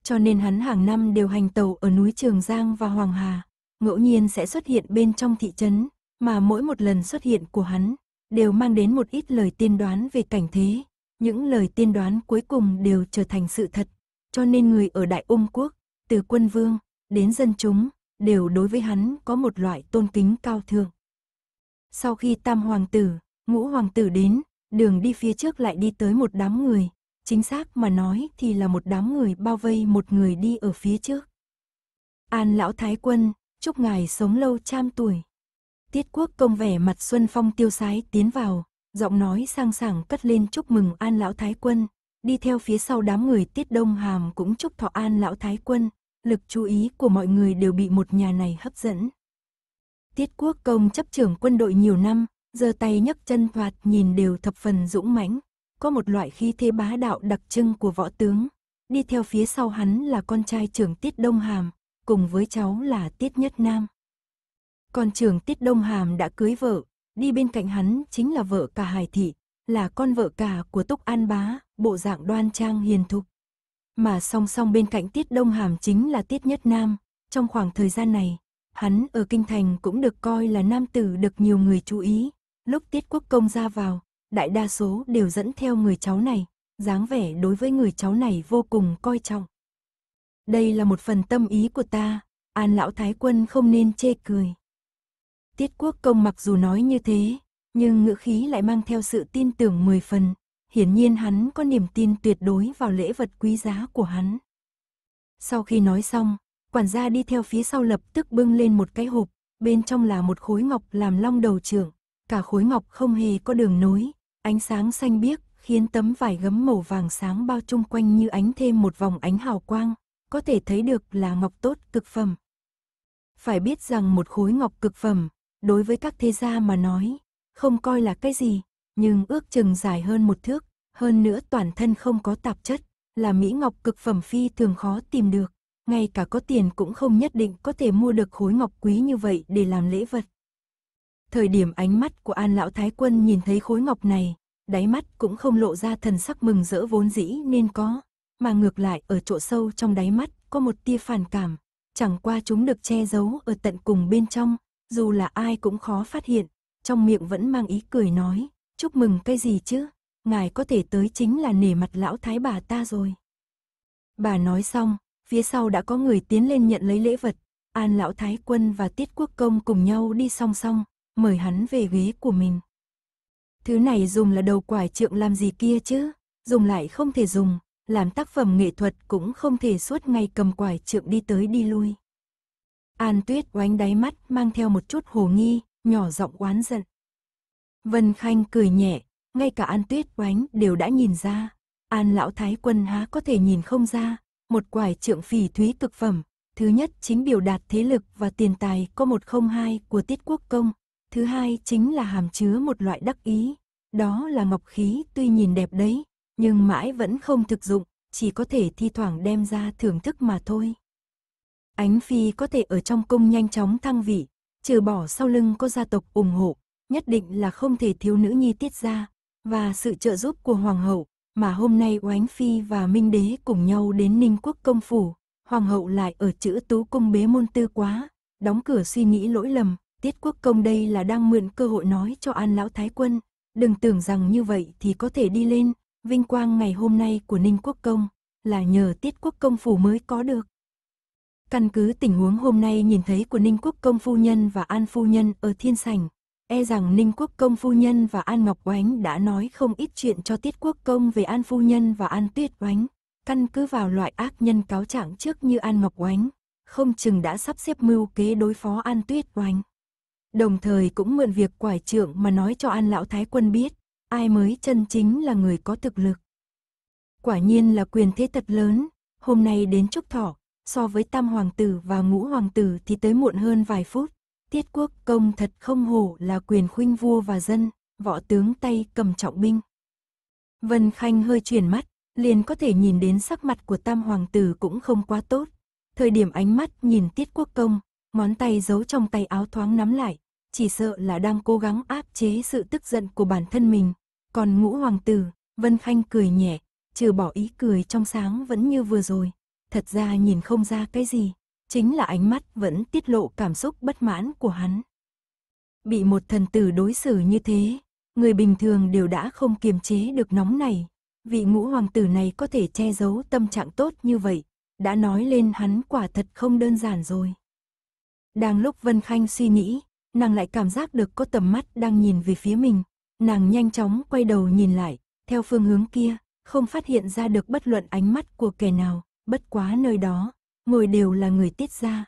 Cho nên hắn hàng năm đều hành tàu ở núi Trường Giang và Hoàng Hà, ngẫu nhiên sẽ xuất hiện bên trong thị trấn, mà mỗi một lần xuất hiện của hắn, đều mang đến một ít lời tiên đoán về cảnh thế. Những lời tiên đoán cuối cùng đều trở thành sự thật, cho nên người ở Đại Ung Quốc, từ quân vương đến dân chúng, đều đối với hắn có một loại tôn kính cao thượng. Sau khi tam hoàng tử, ngũ hoàng tử đến, đường đi phía trước lại đi tới một đám người, chính xác mà nói thì là một đám người bao vây một người đi ở phía trước. An lão thái quân, chúc ngài sống lâu trăm tuổi. Tiết quốc công vẻ mặt xuân phong tiêu sái tiến vào, giọng nói sang sảng cất lên chúc mừng an lão thái quân, đi theo phía sau đám người tiết đông hàm cũng chúc thọ an lão thái quân, lực chú ý của mọi người đều bị một nhà này hấp dẫn. Tiết quốc công chấp trưởng quân đội nhiều năm, giơ tay nhấc chân thoạt nhìn đều thập phần dũng mãnh, có một loại khí thế bá đạo đặc trưng của võ tướng. Đi theo phía sau hắn là con trai trưởng Tiết Đông Hàm, cùng với cháu là Tiết Nhất Nam. Con trưởng Tiết Đông Hàm đã cưới vợ, đi bên cạnh hắn chính là vợ cả Hải Thị, là con vợ cả của Túc An Bá, bộ dạng đoan trang hiền thục. Mà song song bên cạnh Tiết Đông Hàm chính là Tiết Nhất Nam, trong khoảng thời gian này, hắn ở Kinh Thành cũng được coi là nam tử được nhiều người chú ý. Lúc Tiết Quốc Công ra vào, đại đa số đều dẫn theo người cháu này, dáng vẻ đối với người cháu này vô cùng coi trọng. Đây là một phần tâm ý của ta, An Lão Thái Quân không nên chê cười. Tiết Quốc Công mặc dù nói như thế, nhưng ngữ khí lại mang theo sự tin tưởng mười phần, hiển nhiên hắn có niềm tin tuyệt đối vào lễ vật quý giá của hắn. Sau khi nói xong, quản gia đi theo phía sau lập tức bưng lên một cái hộp, bên trong là một khối ngọc làm long đầu trưởng, cả khối ngọc không hề có đường nối, ánh sáng xanh biếc khiến tấm vải gấm màu vàng sáng bao chung quanh như ánh thêm một vòng ánh hào quang, có thể thấy được là ngọc tốt cực phẩm. Phải biết rằng một khối ngọc cực phẩm, đối với các thế gia mà nói, không coi là cái gì, nhưng ước chừng dài hơn một thước, hơn nữa toàn thân không có tạp chất, là mỹ ngọc cực phẩm phi thường khó tìm được, ngay cả có tiền cũng không nhất định có thể mua được khối ngọc quý như vậy để làm lễ vật. Thời điểm ánh mắt của An Lão Thái Quân nhìn thấy khối ngọc này, đáy mắt cũng không lộ ra thần sắc mừng rỡ vốn dĩ nên có, mà ngược lại ở chỗ sâu trong đáy mắt có một tia phản cảm, chẳng qua chúng được che giấu ở tận cùng bên trong, dù là ai cũng khó phát hiện, trong miệng vẫn mang ý cười nói, Chúc mừng cái gì chứ? Ngài có thể tới chính là nể mặt lão thái bà ta rồi. Bà nói xong, phía sau đã có người tiến lên nhận lấy lễ vật. An lão thái quân và tiết quốc công cùng nhau đi song song, mời hắn về ghế của mình. Thứ này dùng là đầu quải trượng làm gì kia chứ? Dùng lại không thể dùng, làm tác phẩm nghệ thuật cũng không thể suốt ngày cầm quải trượng đi tới đi lui. An tuyết oánh đáy mắt mang theo một chút hồ nghi, nhỏ giọng oán giận. Vân Khanh cười nhẹ, ngay cả An Tuyết Oánh đều đã nhìn ra. An lão thái quân há có thể nhìn không ra, một quải trượng phỉ thúy cực phẩm. Thứ nhất chính biểu đạt thế lực và tiền tài có một không hai của tiết quốc công. Thứ hai chính là hàm chứa một loại đắc ý. Đó là ngọc khí tuy nhìn đẹp đấy, nhưng mãi vẫn không thực dụng, chỉ có thể thi thoảng đem ra thưởng thức mà thôi. Ánh Phi có thể ở trong cung nhanh chóng thăng vị, trừ bỏ sau lưng có gia tộc ủng hộ, nhất định là không thể thiếu nữ nhi tiết ra, và sự trợ giúp của Hoàng hậu, mà hôm nay Oánh Phi và Minh Đế cùng nhau đến Ninh Quốc Công Phủ, Hoàng hậu lại ở chữ tú cung bế môn tư quá, đóng cửa suy nghĩ lỗi lầm, tiết quốc công đây là đang mượn cơ hội nói cho An Lão Thái Quân, đừng tưởng rằng như vậy thì có thể đi lên, vinh quang ngày hôm nay của Ninh Quốc Công là nhờ tiết quốc công phủ mới có được. Căn cứ tình huống hôm nay nhìn thấy của Ninh Quốc Công Phu Nhân và An Phu Nhân ở Thiên Sảnh, E rằng Ninh Quốc Công Phu Nhân và An Ngọc Oánh đã nói không ít chuyện cho Tiết Quốc Công về An Phu Nhân và An Tuyết Oánh. Căn cứ vào loại ác nhân cáo trạng trước như An Ngọc Oánh, không chừng đã sắp xếp mưu kế đối phó An Tuyết Oánh. Đồng thời cũng mượn việc quải trưởng mà nói cho An Lão Thái Quân biết, ai mới chân chính là người có thực lực. Quả nhiên là quyền thế thật lớn, hôm nay đến Trúc Thọ, so với Tam Hoàng Tử và Ngũ Hoàng Tử thì tới muộn hơn vài phút, Tiết quốc công thật không hổ là quyền khuynh vua và dân, võ tướng tay cầm trọng binh. Vân Khanh hơi chuyển mắt, liền có thể nhìn đến sắc mặt của tam hoàng tử cũng không quá tốt. Thời điểm ánh mắt nhìn tiết quốc công, ngón tay giấu trong tay áo thoáng nắm lại, chỉ sợ là đang cố gắng áp chế sự tức giận của bản thân mình. Còn ngũ hoàng tử, Vân Khanh cười nhẹ, trừ bỏ ý cười trong sáng vẫn như vừa rồi, thật ra nhìn không ra cái gì chính là ánh mắt vẫn tiết lộ cảm xúc bất mãn của hắn. Bị một thần tử đối xử như thế, người bình thường đều đã không kiềm chế được nóng này. Vị ngũ hoàng tử này có thể che giấu tâm trạng tốt như vậy, đã nói lên hắn quả thật không đơn giản rồi. Đang lúc Vân Khanh suy nghĩ, nàng lại cảm giác được có tầm mắt đang nhìn về phía mình. Nàng nhanh chóng quay đầu nhìn lại, theo phương hướng kia, không phát hiện ra được bất luận ánh mắt của kẻ nào, bất quá nơi đó, ngồi đều là người tiết gia.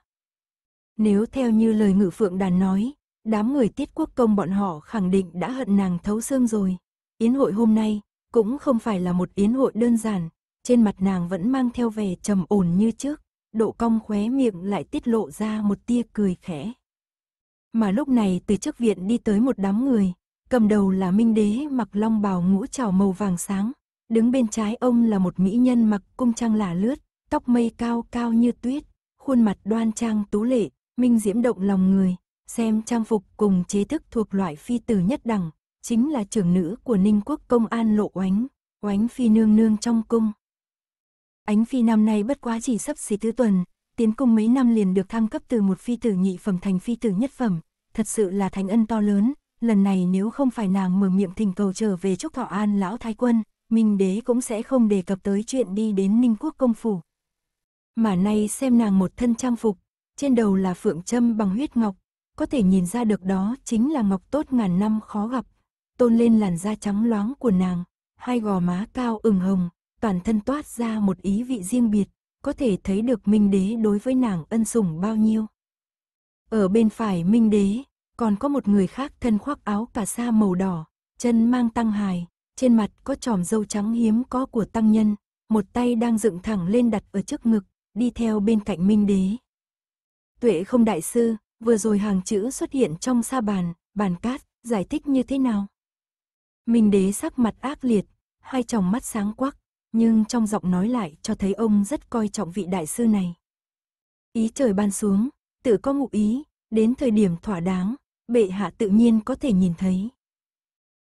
Nếu theo như lời ngự phượng đàn nói, đám người tiết quốc công bọn họ khẳng định đã hận nàng thấu xương rồi. Yến hội hôm nay cũng không phải là một yến hội đơn giản, trên mặt nàng vẫn mang theo vẻ trầm ổn như trước, độ cong khóe miệng lại tiết lộ ra một tia cười khẽ. Mà lúc này từ trước viện đi tới một đám người, cầm đầu là Minh Đế mặc long bào ngũ trảo màu vàng sáng, đứng bên trái ông là một mỹ nhân mặc cung trang lả lướt, tóc mây cao cao như tuyết, khuôn mặt đoan trang tú lệ, minh diễm động lòng người, xem trang phục cùng chế thức thuộc loại phi tử nhất đẳng, chính là trưởng nữ của Ninh Quốc công an lộ oánh, oánh phi nương nương trong cung. Ánh phi năm nay bất quá chỉ sắp xỉ tứ tuần, tiến cung mấy năm liền được thăng cấp từ một phi tử nhị phẩm thành phi tử nhất phẩm, thật sự là thành ân to lớn, lần này nếu không phải nàng mở miệng thỉnh cầu trở về chúc thọ an lão thái quân, Minh đế cũng sẽ không đề cập tới chuyện đi đến Ninh Quốc công phủ, mà nay xem nàng một thân trang phục, trên đầu là phượng châm bằng huyết ngọc, có thể nhìn ra được đó chính là ngọc tốt ngàn năm khó gặp, tôn lên làn da trắng loáng của nàng, hai gò má cao ửng hồng, toàn thân toát ra một ý vị riêng biệt, có thể thấy được Minh Đế đối với nàng ân sủng bao nhiêu. Ở bên phải Minh Đế, còn có một người khác thân khoác áo cà sa màu đỏ, chân mang tăng hài, trên mặt có tròm dâu trắng hiếm có của tăng nhân, một tay đang dựng thẳng lên đặt ở trước ngực, đi theo bên cạnh Minh Đế. Tuệ không đại sư, vừa rồi hàng chữ xuất hiện trong sa bàn, bàn cát, giải thích như thế nào? Minh Đế sắc mặt ác liệt, hai tròng mắt sáng quắc, nhưng trong giọng nói lại cho thấy ông rất coi trọng vị đại sư này. Ý trời ban xuống, tự có ngụ ý, đến thời điểm thỏa đáng, bệ hạ tự nhiên có thể nhìn thấy.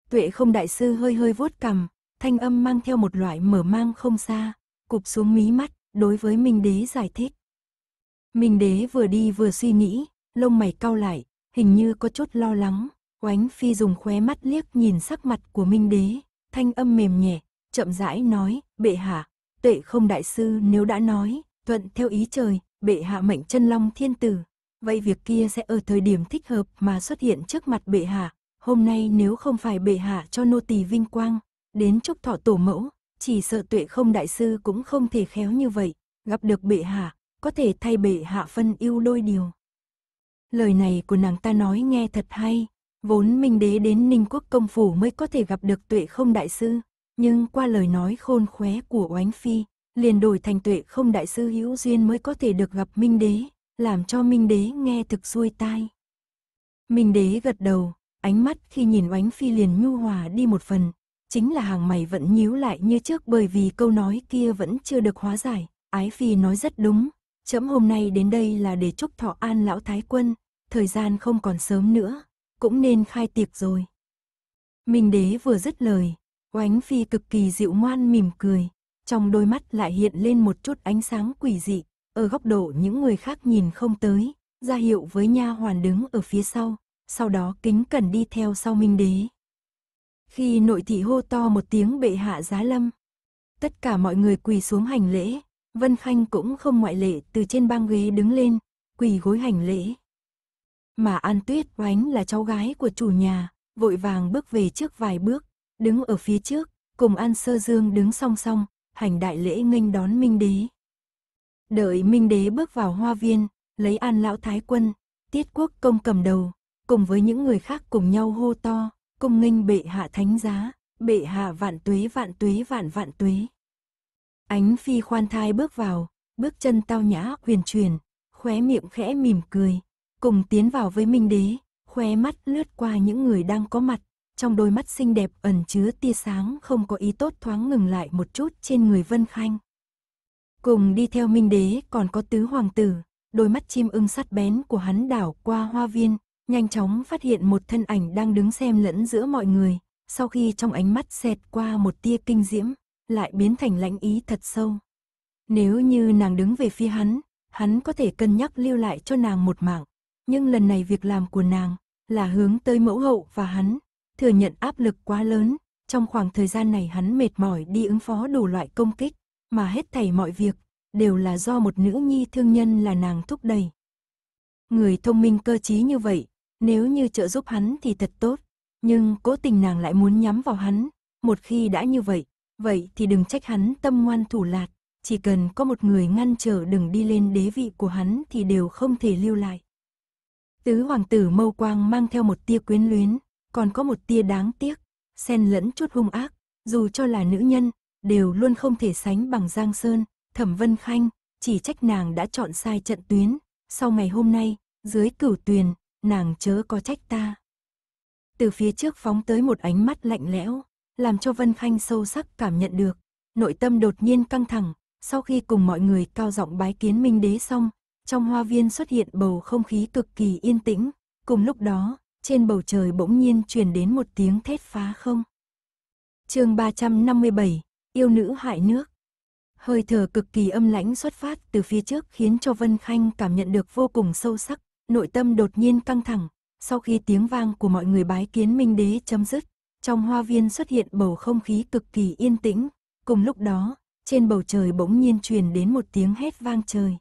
Tuệ không đại sư hơi hơi vuốt cằm, thanh âm mang theo một loại mở mang không xa, cụp xuống mí mắt, đối với Minh Đế giải thích. Minh Đế vừa đi vừa suy nghĩ, lông mày cau lại, hình như có chút lo lắng, oánh phi dùng khóe mắt liếc nhìn sắc mặt của Minh Đế, thanh âm mềm nhẹ, chậm rãi nói, bệ hạ, tệ không đại sư nếu đã nói, thuận theo ý trời, bệ hạ mệnh chân long thiên tử, vậy việc kia sẽ ở thời điểm thích hợp mà xuất hiện trước mặt bệ hạ, hôm nay nếu không phải bệ hạ cho nô tỳ vinh quang, đến chúc thọ tổ mẫu, chỉ sợ tuệ không đại sư cũng không thể khéo như vậy, gặp được bệ hạ, có thể thay bệ hạ phân ưu đôi điều. Lời này của nàng ta nói nghe thật hay, vốn Minh Đế đến Ninh Quốc Công Phủ mới có thể gặp được tuệ không đại sư, nhưng qua lời nói khôn khóe của Oánh Phi, liền đổi thành tuệ không đại sư hữu duyên mới có thể được gặp Minh Đế, làm cho Minh Đế nghe thực xuôi tai. Minh Đế gật đầu, ánh mắt khi nhìn Oánh Phi liền nhu hòa đi một phần, chính là hàng mày vẫn nhíu lại như trước bởi vì câu nói kia vẫn chưa được hóa giải. Ái Phi nói rất đúng, chấm hôm nay đến đây là để chúc thọ an lão thái quân, thời gian không còn sớm nữa, cũng nên khai tiệc rồi. Minh đế vừa dứt lời, oánh Phi cực kỳ dịu ngoan mỉm cười, trong đôi mắt lại hiện lên một chút ánh sáng quỷ dị, ở góc độ những người khác nhìn không tới, ra hiệu với nha hoàn đứng ở phía sau, sau đó kính cần đi theo sau Minh đế. Khi nội thị hô to một tiếng bệ hạ giá lâm. Tất cả mọi người quỳ xuống hành lễ, Vân Khanh cũng không ngoại lệ từ trên băng ghế đứng lên, quỳ gối hành lễ. Mà An Tuyết oánh là cháu gái của chủ nhà, vội vàng bước về trước vài bước, đứng ở phía trước, cùng An Sơ Dương đứng song song, hành đại lễ nghênh đón Minh Đế. Đợi Minh Đế bước vào hoa viên, lấy An Lão Thái Quân, Tiết Quốc Công cầm đầu, cùng với những người khác cùng nhau hô to, Công nghênh bệ hạ thánh giá, bệ hạ vạn tuế vạn tuế vạn vạn tuế. Ánh phi khoan thai bước vào, bước chân tao nhã huyền truyền, khóe miệng khẽ mỉm cười, cùng tiến vào với Minh Đế, khóe mắt lướt qua những người đang có mặt, trong đôi mắt xinh đẹp ẩn chứa tia sáng không có ý tốt thoáng ngừng lại một chút trên người Vân Khanh. Cùng đi theo Minh Đế còn có tứ hoàng tử, đôi mắt chim ưng sắt bén của hắn đảo qua hoa viên, nhanh chóng phát hiện một thân ảnh đang đứng xem lẫn giữa mọi người, sau khi trong ánh mắt xẹt qua một tia kinh diễm, lại biến thành lãnh ý thật sâu. Nếu như nàng đứng về phía hắn, hắn có thể cân nhắc lưu lại cho nàng một mạng, nhưng lần này việc làm của nàng là hướng tới mẫu hậu và hắn, thừa nhận áp lực quá lớn, trong khoảng thời gian này hắn mệt mỏi đi ứng phó đủ loại công kích, mà hết thảy mọi việc đều là do một nữ nhi thương nhân là nàng thúc đẩy. Người thông minh cơ trí như vậy, nếu như trợ giúp hắn thì thật tốt, nhưng cố tình nàng lại muốn nhắm vào hắn, một khi đã như vậy, vậy thì đừng trách hắn tâm ngoan thủ lạt, chỉ cần có một người ngăn trở đừng đi lên đế vị của hắn thì đều không thể lưu lại. Tứ hoàng tử mâu quang mang theo một tia quyến luyến, còn có một tia đáng tiếc, xen lẫn chút hung ác, dù cho là nữ nhân, đều luôn không thể sánh bằng Giang Sơn, Thẩm Vân Khanh, chỉ trách nàng đã chọn sai trận tuyến, sau ngày hôm nay, dưới cửu tuyền, nàng chớ có trách ta. Từ phía trước phóng tới một ánh mắt lạnh lẽo, làm cho Vân Khanh sâu sắc cảm nhận được, nội tâm đột nhiên căng thẳng, sau khi cùng mọi người cao giọng bái kiến Minh Đế xong, trong hoa viên xuất hiện bầu không khí cực kỳ yên tĩnh, cùng lúc đó, trên bầu trời bỗng nhiên truyền đến một tiếng thét phá không. Chương 357, yêu nữ hại nước. Hơi thở cực kỳ âm lãnh xuất phát từ phía trước khiến cho Vân Khanh cảm nhận được vô cùng sâu sắc, nội tâm đột nhiên căng thẳng, sau khi tiếng vang của mọi người bái kiến minh đế chấm dứt, trong hoa viên xuất hiện bầu không khí cực kỳ yên tĩnh, cùng lúc đó, trên bầu trời bỗng nhiên truyền đến một tiếng hét vang trời.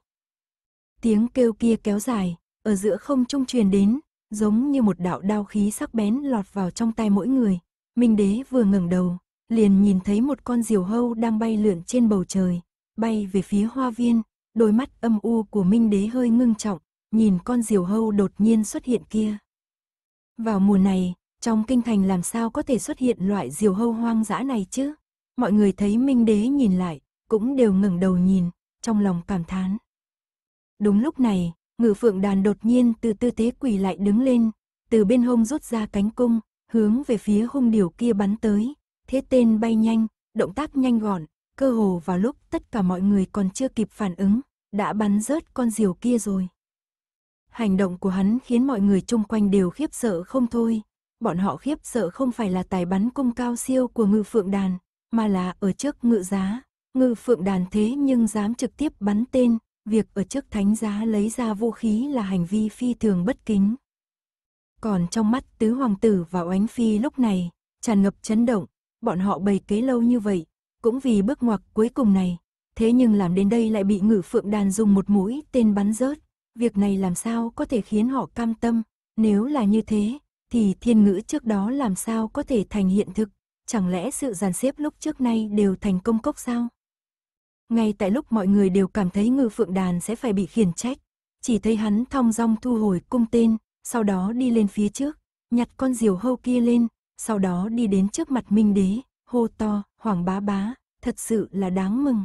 Tiếng kêu kia kéo dài, ở giữa không trung truyền đến, giống như một đạo đao khí sắc bén lọt vào trong tay mỗi người. Minh đế vừa ngẩng đầu, liền nhìn thấy một con diều hâu đang bay lượn trên bầu trời, bay về phía hoa viên, đôi mắt âm u của Minh đế hơi ngưng trọng, nhìn con diều hâu đột nhiên xuất hiện kia. Vào mùa này, trong kinh thành làm sao có thể xuất hiện loại diều hâu hoang dã này chứ? Mọi người thấy Minh Đế nhìn lại, cũng đều ngẩng đầu nhìn, trong lòng cảm thán. Đúng lúc này, ngự phượng đàn đột nhiên từ tư thế quỳ lại đứng lên, từ bên hông rút ra cánh cung, hướng về phía hung điểu kia bắn tới, thế tên bay nhanh, động tác nhanh gọn, cơ hồ vào lúc tất cả mọi người còn chưa kịp phản ứng, đã bắn rớt con diều kia rồi. Hành động của hắn khiến mọi người chung quanh đều khiếp sợ không thôi. Bọn họ khiếp sợ không phải là tài bắn cung cao siêu của ngư phượng đàn, mà là ở trước ngự giá. Ngư phượng đàn thế nhưng dám trực tiếp bắn tên, việc ở trước thánh giá lấy ra vũ khí là hành vi phi thường bất kính. Còn trong mắt tứ hoàng tử và oánh phi lúc này, tràn ngập chấn động, bọn họ bày kế lâu như vậy, cũng vì bước ngoặt cuối cùng này, thế nhưng làm đến đây lại bị ngự phượng đàn dùng một mũi tên bắn rớt, Việc này làm sao có thể khiến họ cam tâm, nếu là như thế, thì thiên ngữ trước đó làm sao có thể thành hiện thực, chẳng lẽ sự dàn xếp lúc trước nay đều thành công cốc sao? Ngay tại lúc mọi người đều cảm thấy ngư phượng đàn sẽ phải bị khiển trách, chỉ thấy hắn thong dong thu hồi cung tên, sau đó đi lên phía trước, nhặt con diều hâu kia lên, sau đó đi đến trước mặt Minh Đế, hô to, Hoàng bá bá, thật sự là đáng mừng.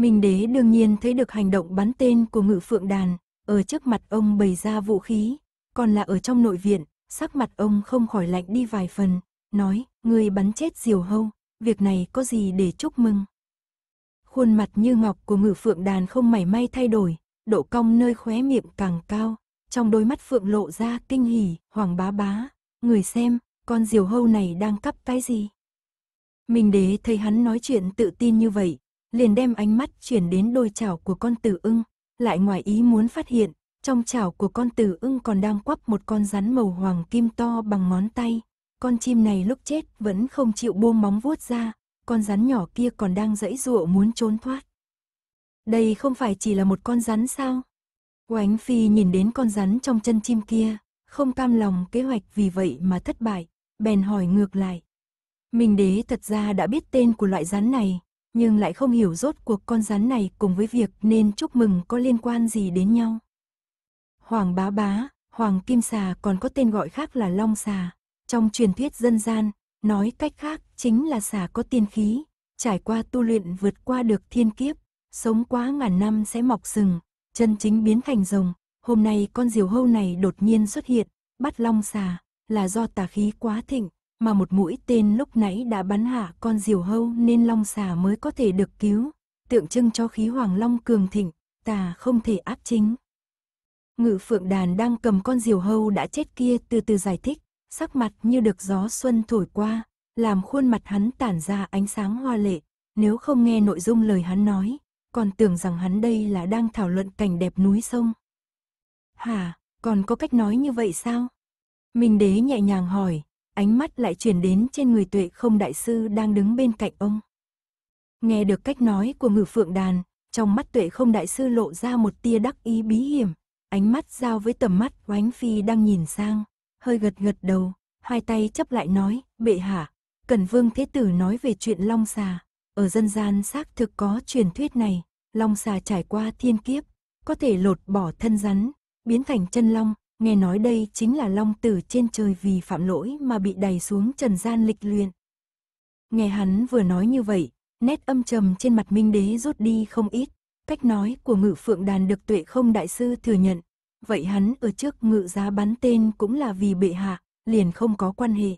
Minh đế đương nhiên thấy được hành động bắn tên của ngự phượng đàn, ở trước mặt ông bày ra vũ khí, còn là ở trong nội viện, sắc mặt ông không khỏi lạnh đi vài phần, nói, người bắn chết diều hâu, việc này có gì để chúc mừng. Khuôn mặt như ngọc của ngự phượng đàn không mảy may thay đổi, độ cong nơi khóe miệng càng cao, trong đôi mắt phượng lộ ra kinh hỉ, hoàng bá bá, người xem, con diều hâu này đang cắp cái gì. Minh đế thấy hắn nói chuyện tự tin như vậy, liền đem ánh mắt chuyển đến đôi chảo của con tử ưng, lại ngoài ý muốn phát hiện, trong chảo của con tử ưng còn đang quắp một con rắn màu hoàng kim to bằng ngón tay. Con chim này lúc chết vẫn không chịu buông móng vuốt ra, con rắn nhỏ kia còn đang dãy dụa muốn trốn thoát. Đây không phải chỉ là một con rắn sao? Oánh Phi nhìn đến con rắn trong chân chim kia, không cam lòng kế hoạch vì vậy mà thất bại, bèn hỏi ngược lại. Mình đế thật ra đã biết tên của loại rắn này, nhưng lại không hiểu rốt cuộc con rắn này cùng với việc nên chúc mừng có liên quan gì đến nhau. Hoàng bá bá, hoàng kim xà còn có tên gọi khác là long xà. Trong truyền thuyết dân gian, nói cách khác chính là xà có tiên khí, trải qua tu luyện vượt qua được thiên kiếp, sống quá ngàn năm sẽ mọc sừng, chân chính biến thành rồng. Hôm nay con diều hâu này đột nhiên xuất hiện, bắt long xà, là do tà khí quá thịnh, mà một mũi tên lúc nãy đã bắn hạ con diều hâu nên long xà mới có thể được cứu, tượng trưng cho khí hoàng long cường thịnh, tà không thể áp chính. Ngự phượng đàn đang cầm con diều hâu đã chết kia từ từ giải thích, sắc mặt như được gió xuân thổi qua, làm khuôn mặt hắn tản ra ánh sáng hoa lệ, nếu không nghe nội dung lời hắn nói, còn tưởng rằng hắn đây là đang thảo luận cảnh đẹp núi sông. hà còn có cách nói như vậy sao? Minh đế nhẹ nhàng hỏi, ánh mắt lại chuyển đến trên người tuệ không đại sư đang đứng bên cạnh ông. Nghe được cách nói của ngự phượng đàn, trong mắt tuệ không đại sư lộ ra một tia đắc ý bí hiểm, ánh mắt giao với tầm mắt oánh phi đang nhìn sang, hơi gật gật đầu, hai tay chấp lại nói, bệ hạ, Cần Vương Thế Tử nói về chuyện Long Xà, ở dân gian xác thực có truyền thuyết này, Long Xà trải qua thiên kiếp, có thể lột bỏ thân rắn, biến thành chân long, nghe nói đây chính là long tử trên trời vì phạm lỗi mà bị đày xuống trần gian lịch luyện. Nghe hắn vừa nói như vậy, nét âm trầm trên mặt minh đế rút đi không ít, cách nói của ngự phượng đàn được tuệ không đại sư thừa nhận, vậy hắn ở trước ngự giá bắn tên cũng là vì bệ hạ, liền không có quan hệ.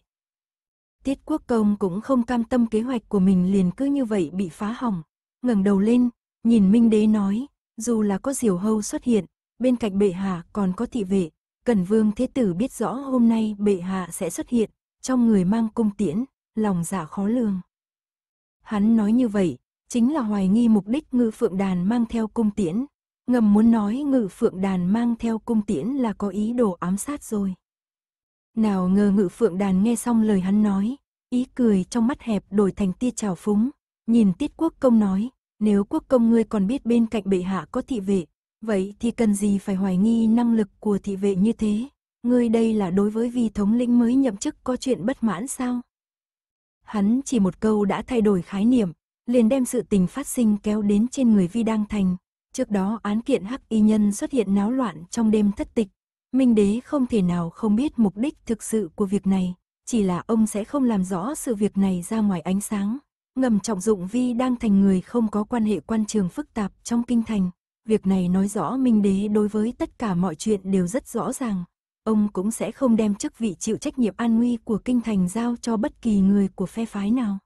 Tiết quốc công cũng không cam tâm kế hoạch của mình liền cứ như vậy bị phá hỏng, ngẩng đầu lên, nhìn minh đế nói, dù là có diều hâu xuất hiện, bên cạnh bệ hạ còn có thị vệ, Cần vương thế tử biết rõ hôm nay bệ hạ sẽ xuất hiện, trong người mang cung tiễn, lòng dạ khó lường. Hắn nói như vậy, chính là hoài nghi mục đích ngự phượng đàn mang theo cung tiễn. Ngầm muốn nói ngự phượng đàn mang theo cung tiễn là có ý đồ ám sát rồi. Nào ngờ ngự phượng đàn nghe xong lời hắn nói, ý cười trong mắt hẹp đổi thành tia trào phúng, nhìn tiết quốc công nói, nếu quốc công ngươi còn biết bên cạnh bệ hạ có thị vệ, Vậy thì cần gì phải hoài nghi năng lực của thị vệ như thế? Ngươi đây là đối với vị thống lĩnh mới nhậm chức có chuyện bất mãn sao? Hắn chỉ một câu đã thay đổi khái niệm, liền đem sự tình phát sinh kéo đến trên người Vi Đang Thành. Trước đó án kiện hắc y nhân xuất hiện náo loạn trong đêm thất tịch. Minh đế không thể nào không biết mục đích thực sự của việc này, chỉ là ông sẽ không làm rõ sự việc này ra ngoài ánh sáng. Ngầm trọng dụng Vi đang thành người không có quan hệ quan trường phức tạp trong kinh thành, Việc này nói rõ Minh Đế đối với tất cả mọi chuyện đều rất rõ ràng. Ông cũng sẽ không đem chức vị chịu trách nhiệm an nguy của kinh thành giao cho bất kỳ người của phe phái nào.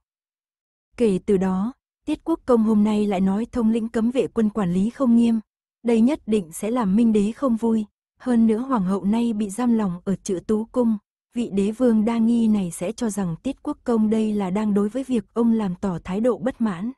Kể từ đó, Tiết Quốc Công hôm nay lại nói thông lĩnh cấm vệ quân quản lý không nghiêm. Đây nhất định sẽ làm Minh Đế không vui. Hơn nữa Hoàng hậu nay bị giam lòng ở chữ Tú Cung. Vị đế vương đa nghi này sẽ cho rằng Tiết Quốc Công đây là đang đối với việc ông làm tỏ thái độ bất mãn.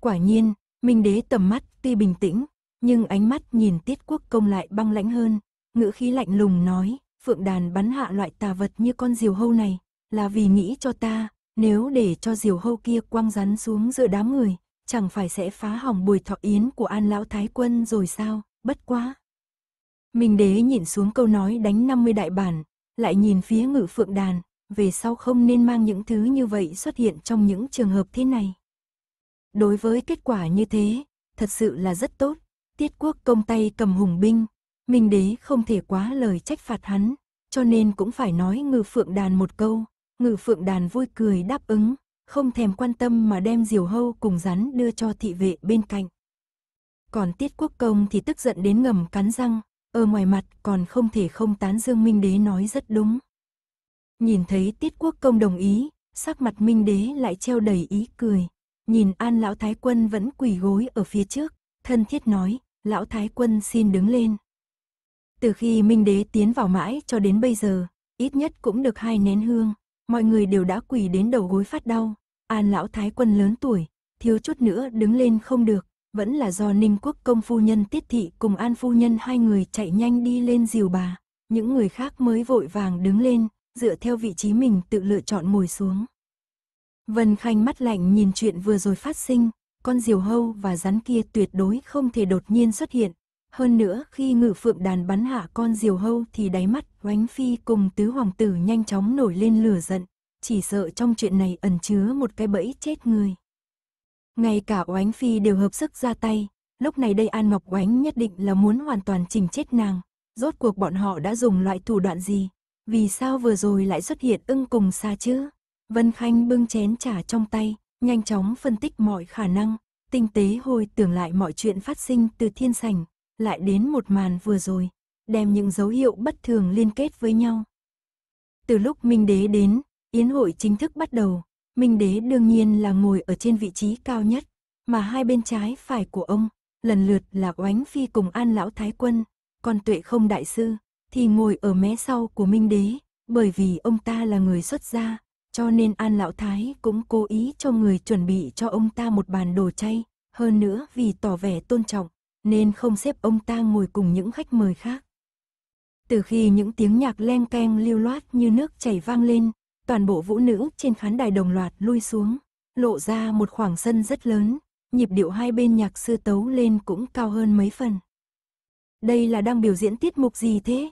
Quả nhiên, Minh Đế tầm mắt tuy bình tĩnh, nhưng ánh mắt nhìn tiết quốc công lại băng lãnh hơn, ngữ khí lạnh lùng nói, phượng đàn bắn hạ loại tà vật như con diều hâu này, là vì nghĩ cho ta, nếu để cho diều hâu kia quăng rắn xuống giữa đám người, chẳng phải sẽ phá hỏng bùi thọ yến của an lão thái quân rồi sao, bất quá. Mình đế nhìn xuống câu nói đánh 50 đại bản, lại nhìn phía ngự phượng đàn, về sau không nên mang những thứ như vậy xuất hiện trong những trường hợp thế này. Đối với kết quả như thế, thật sự là rất tốt. Tiết quốc công tay cầm hùng binh, Minh đế không thể quá lời trách phạt hắn, cho nên cũng phải nói ngự phượng đàn một câu. Ngự phượng đàn vui cười đáp ứng, không thèm quan tâm mà đem diều hâu cùng rắn đưa cho thị vệ bên cạnh. Còn tiết quốc công thì tức giận đến ngầm cắn răng, ở ngoài mặt còn không thể không tán dương Minh đế nói rất đúng. Nhìn thấy tiết quốc công đồng ý, sắc mặt Minh đế lại treo đầy ý cười, nhìn An Lão Thái Quân vẫn quỳ gối ở phía trước, thân thiết nói, Lão Thái Quân xin đứng lên. Từ khi Minh Đế tiến vào mãi cho đến bây giờ, ít nhất cũng được hai nén hương, mọi người đều đã quỳ đến đầu gối phát đau. An Lão Thái Quân lớn tuổi, thiếu chút nữa đứng lên không được, vẫn là do Ninh Quốc công phu nhân tiết thị cùng An phu nhân hai người chạy nhanh đi lên dìu bà, những người khác mới vội vàng đứng lên, dựa theo vị trí mình tự lựa chọn ngồi xuống. Vân Khanh mắt lạnh nhìn chuyện vừa rồi phát sinh, con diều hâu và rắn kia tuyệt đối không thể đột nhiên xuất hiện. Hơn nữa, khi ngự phượng đàn bắn hạ con diều hâu thì đáy mắt oánh phi cùng tứ hoàng tử nhanh chóng nổi lên lửa giận, chỉ sợ trong chuyện này ẩn chứa một cái bẫy chết người. Ngay cả oánh phi đều hợp sức ra tay, lúc này đây An Ngọc oánh nhất định là muốn hoàn toàn chỉnh chết nàng. Rốt cuộc bọn họ đã dùng loại thủ đoạn gì? Vì sao vừa rồi lại xuất hiện ưng cùng xa chứ? Vân Khanh bưng chén trà trong tay, nhanh chóng phân tích mọi khả năng, tinh tế hồi tưởng lại mọi chuyện phát sinh từ thiên sảnh, lại đến một màn vừa rồi, đem những dấu hiệu bất thường liên kết với nhau. Từ lúc Minh Đế đến, yến hội chính thức bắt đầu, Minh Đế đương nhiên là ngồi ở trên vị trí cao nhất, mà hai bên trái phải của ông, lần lượt là Oánh Phi cùng An Lão Thái Quân, còn Tuệ Không Đại Sư, thì ngồi ở mé sau của Minh Đế, bởi vì ông ta là người xuất gia, cho nên An Lão Thái cũng cố ý cho người chuẩn bị cho ông ta một bàn đồ chay, hơn nữa vì tỏ vẻ tôn trọng, nên không xếp ông ta ngồi cùng những khách mời khác. Từ khi những tiếng nhạc len keng lưu loát như nước chảy vang lên, toàn bộ vũ nữ trên khán đài đồng loạt lui xuống, lộ ra một khoảng sân rất lớn, nhịp điệu hai bên nhạc sư tấu lên cũng cao hơn mấy phần. Đây là đang biểu diễn tiết mục gì thế?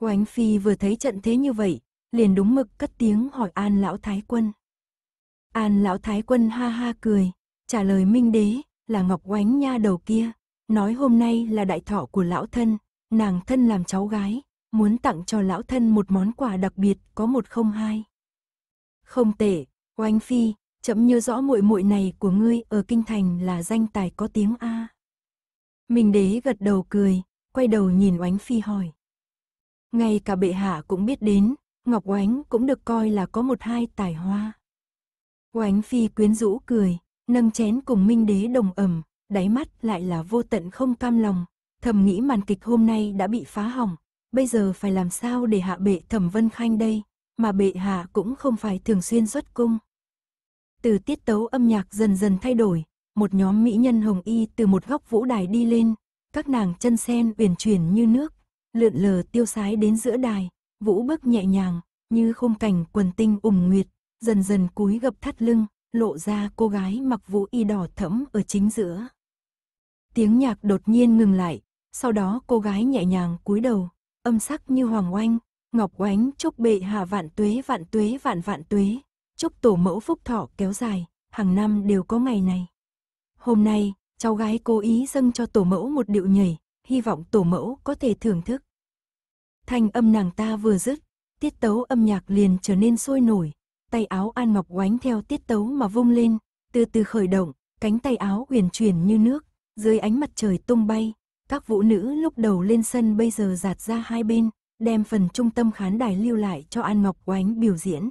Oánh Phi vừa thấy trận thế như vậy, liền đúng mực cất tiếng hỏi An Lão Thái Quân. An Lão Thái Quân ha ha cười, trả lời Minh Đế là Ngọc Oánh nha đầu kia, nói hôm nay là đại thọ của lão thân, nàng thân làm cháu gái, muốn tặng cho lão thân một món quà đặc biệt có một không hai. Không tệ, Oanh Phi, chậm nhớ rõ muội muội này của ngươi ở kinh thành là danh tài có tiếng A. Minh đế gật đầu cười, quay đầu nhìn Oánh Phi hỏi. Ngay cả bệ hạ cũng biết đến, Ngọc Oánh cũng được coi là có một hai tài hoa. Oánh Phi quyến rũ cười, nâng chén cùng Minh Đế đồng ẩm, đáy mắt lại là vô tận không cam lòng, thầm nghĩ màn kịch hôm nay đã bị phá hỏng, bây giờ phải làm sao để hạ bệ thẩm vân khanh đây, mà bệ hạ cũng không phải thường xuyên xuất cung. Từ tiết tấu âm nhạc dần dần thay đổi, một nhóm mỹ nhân hồng y từ một góc vũ đài đi lên, các nàng chân sen uyển chuyển như nước, lượn lờ tiêu sái đến giữa đài, vũ bước nhẹ nhàng, như khung cảnh quần tinh ủng nguyệt, dần dần cúi gập thắt lưng, lộ ra cô gái mặc vũ y đỏ thẫm ở chính giữa. Tiếng nhạc đột nhiên ngừng lại, sau đó cô gái nhẹ nhàng cúi đầu, âm sắc như hoàng oanh, ngọc oánh chúc bệ hạ vạn tuế vạn tuế vạn vạn tuế, chúc tổ mẫu phúc thọ kéo dài, hàng năm đều có ngày này. Hôm nay, cháu gái cố ý dâng cho tổ mẫu một điệu nhảy, hy vọng tổ mẫu có thể thưởng thức. Thanh âm nàng ta vừa dứt, tiết tấu âm nhạc liền trở nên sôi nổi, tay áo An Ngọc oánh theo tiết tấu mà vung lên, từ từ khởi động, cánh tay áo uyển chuyển như nước, dưới ánh mặt trời tung bay, các vũ nữ lúc đầu lên sân bây giờ giạt ra hai bên, đem phần trung tâm khán đài lưu lại cho An Ngọc oánh biểu diễn.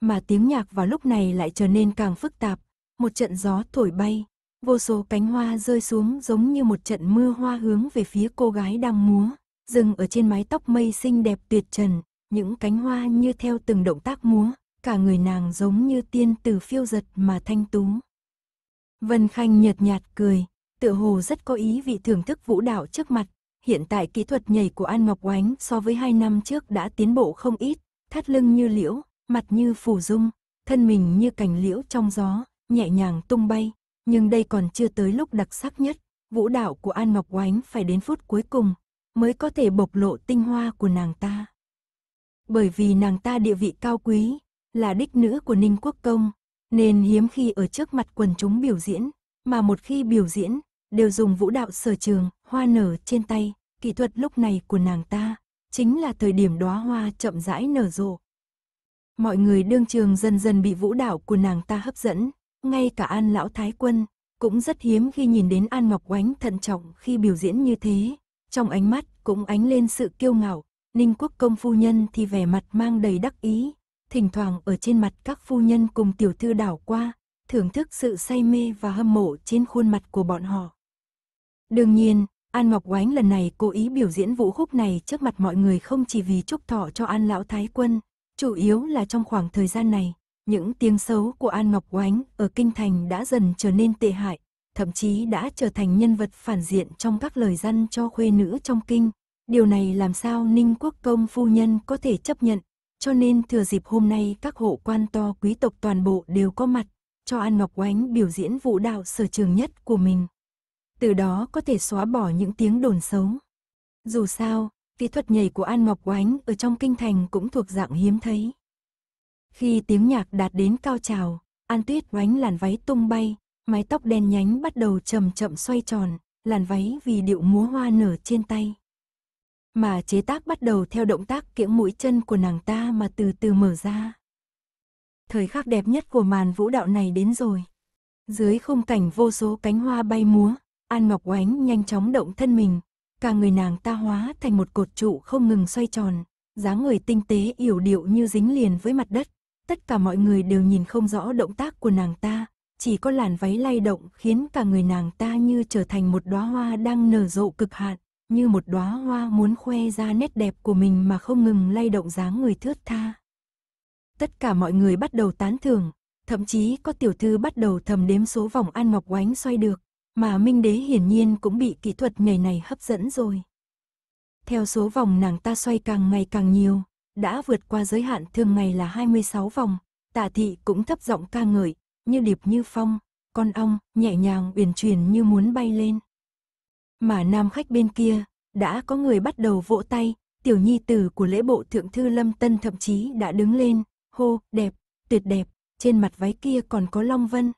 Mà tiếng nhạc vào lúc này lại trở nên càng phức tạp, một trận gió thổi bay, vô số cánh hoa rơi xuống giống như một trận mưa hoa hướng về phía cô gái đang múa dừng ở trên mái tóc mây xinh đẹp tuyệt trần, những cánh hoa như theo từng động tác múa, cả người nàng giống như tiên tử phiêu giật mà thanh tú. Vân Khanh nhợt nhạt cười, tựa hồ rất có ý vị thưởng thức vũ đạo trước mặt, hiện tại kỹ thuật nhảy của An Ngọc Oánh so với hai năm trước đã tiến bộ không ít, thắt lưng như liễu, mặt như phủ dung, thân mình như cành liễu trong gió, nhẹ nhàng tung bay, nhưng đây còn chưa tới lúc đặc sắc nhất, vũ đạo của An Ngọc Oánh phải đến phút cuối cùng, mới có thể bộc lộ tinh hoa của nàng ta. Bởi vì nàng ta địa vị cao quý, là đích nữ của Ninh Quốc Công, nên hiếm khi ở trước mặt quần chúng biểu diễn, mà một khi biểu diễn, đều dùng vũ đạo sở trường, hoa nở trên tay, kỹ thuật lúc này của nàng ta, chính là thời điểm đóa hoa chậm rãi nở rộ. Mọi người đương trường dần dần bị vũ đạo của nàng ta hấp dẫn, ngay cả An Lão Thái Quân, cũng rất hiếm khi nhìn đến An Ngọc Oánh thận trọng khi biểu diễn như thế, trong ánh mắt cũng ánh lên sự kiêu ngạo, Ninh Quốc công phu nhân thì vẻ mặt mang đầy đắc ý, thỉnh thoảng ở trên mặt các phu nhân cùng tiểu thư đảo qua, thưởng thức sự say mê và hâm mộ trên khuôn mặt của bọn họ. Đương nhiên, An Ngọc Oánh lần này cố ý biểu diễn vũ khúc này trước mặt mọi người không chỉ vì chúc thọ cho An Lão Thái Quân, chủ yếu là trong khoảng thời gian này, những tiếng xấu của An Ngọc Oánh ở Kinh Thành đã dần trở nên tệ hại, thậm chí đã trở thành nhân vật phản diện trong các lời dân cho khuê nữ trong kinh. Điều này làm sao Ninh Quốc Công phu nhân có thể chấp nhận, cho nên thừa dịp hôm nay các hộ quan to quý tộc toàn bộ đều có mặt, cho An Ngọc Oánh biểu diễn vũ đạo sở trường nhất của mình. Từ đó có thể xóa bỏ những tiếng đồn xấu. Dù sao, kỹ thuật nhảy của An Ngọc Oánh ở trong kinh thành cũng thuộc dạng hiếm thấy. Khi tiếng nhạc đạt đến cao trào, An Tuyết Oánh làn váy tung bay, mái tóc đen nhánh bắt đầu chậm chậm xoay tròn, làn váy vì điệu múa hoa nở trên tay. Mà chế tác bắt đầu theo động tác kiễng mũi chân của nàng ta mà từ từ mở ra. Thời khắc đẹp nhất của màn vũ đạo này đến rồi. Dưới khung cảnh vô số cánh hoa bay múa, An Ngọc Oánh nhanh chóng động thân mình, cả người nàng ta hóa thành một cột trụ không ngừng xoay tròn, dáng người tinh tế yểu điệu như dính liền với mặt đất. Tất cả mọi người đều nhìn không rõ động tác của nàng ta, chỉ có làn váy lay động khiến cả người nàng ta như trở thành một đóa hoa đang nở rộ cực hạn, như một đóa hoa muốn khoe ra nét đẹp của mình mà không ngừng lay động dáng người thướt tha. Tất cả mọi người bắt đầu tán thưởng, thậm chí có tiểu thư bắt đầu thầm đếm số vòng An Ngọc Oánh xoay được, mà Minh Đế hiển nhiên cũng bị kỹ thuật nhảy này hấp dẫn rồi. Theo số vòng nàng ta xoay càng ngày càng nhiều, đã vượt qua giới hạn thường ngày là 26 vòng, Tạ thị cũng thấp giọng ca ngợi, như điệp như phong, con ong nhẹ nhàng uyển chuyển như muốn bay lên. Mà nam khách bên kia, đã có người bắt đầu vỗ tay, tiểu nhi tử của lễ bộ thượng thư Lâm Tân thậm chí đã đứng lên, hô, đẹp, tuyệt đẹp, trên mặt váy kia còn có long vân.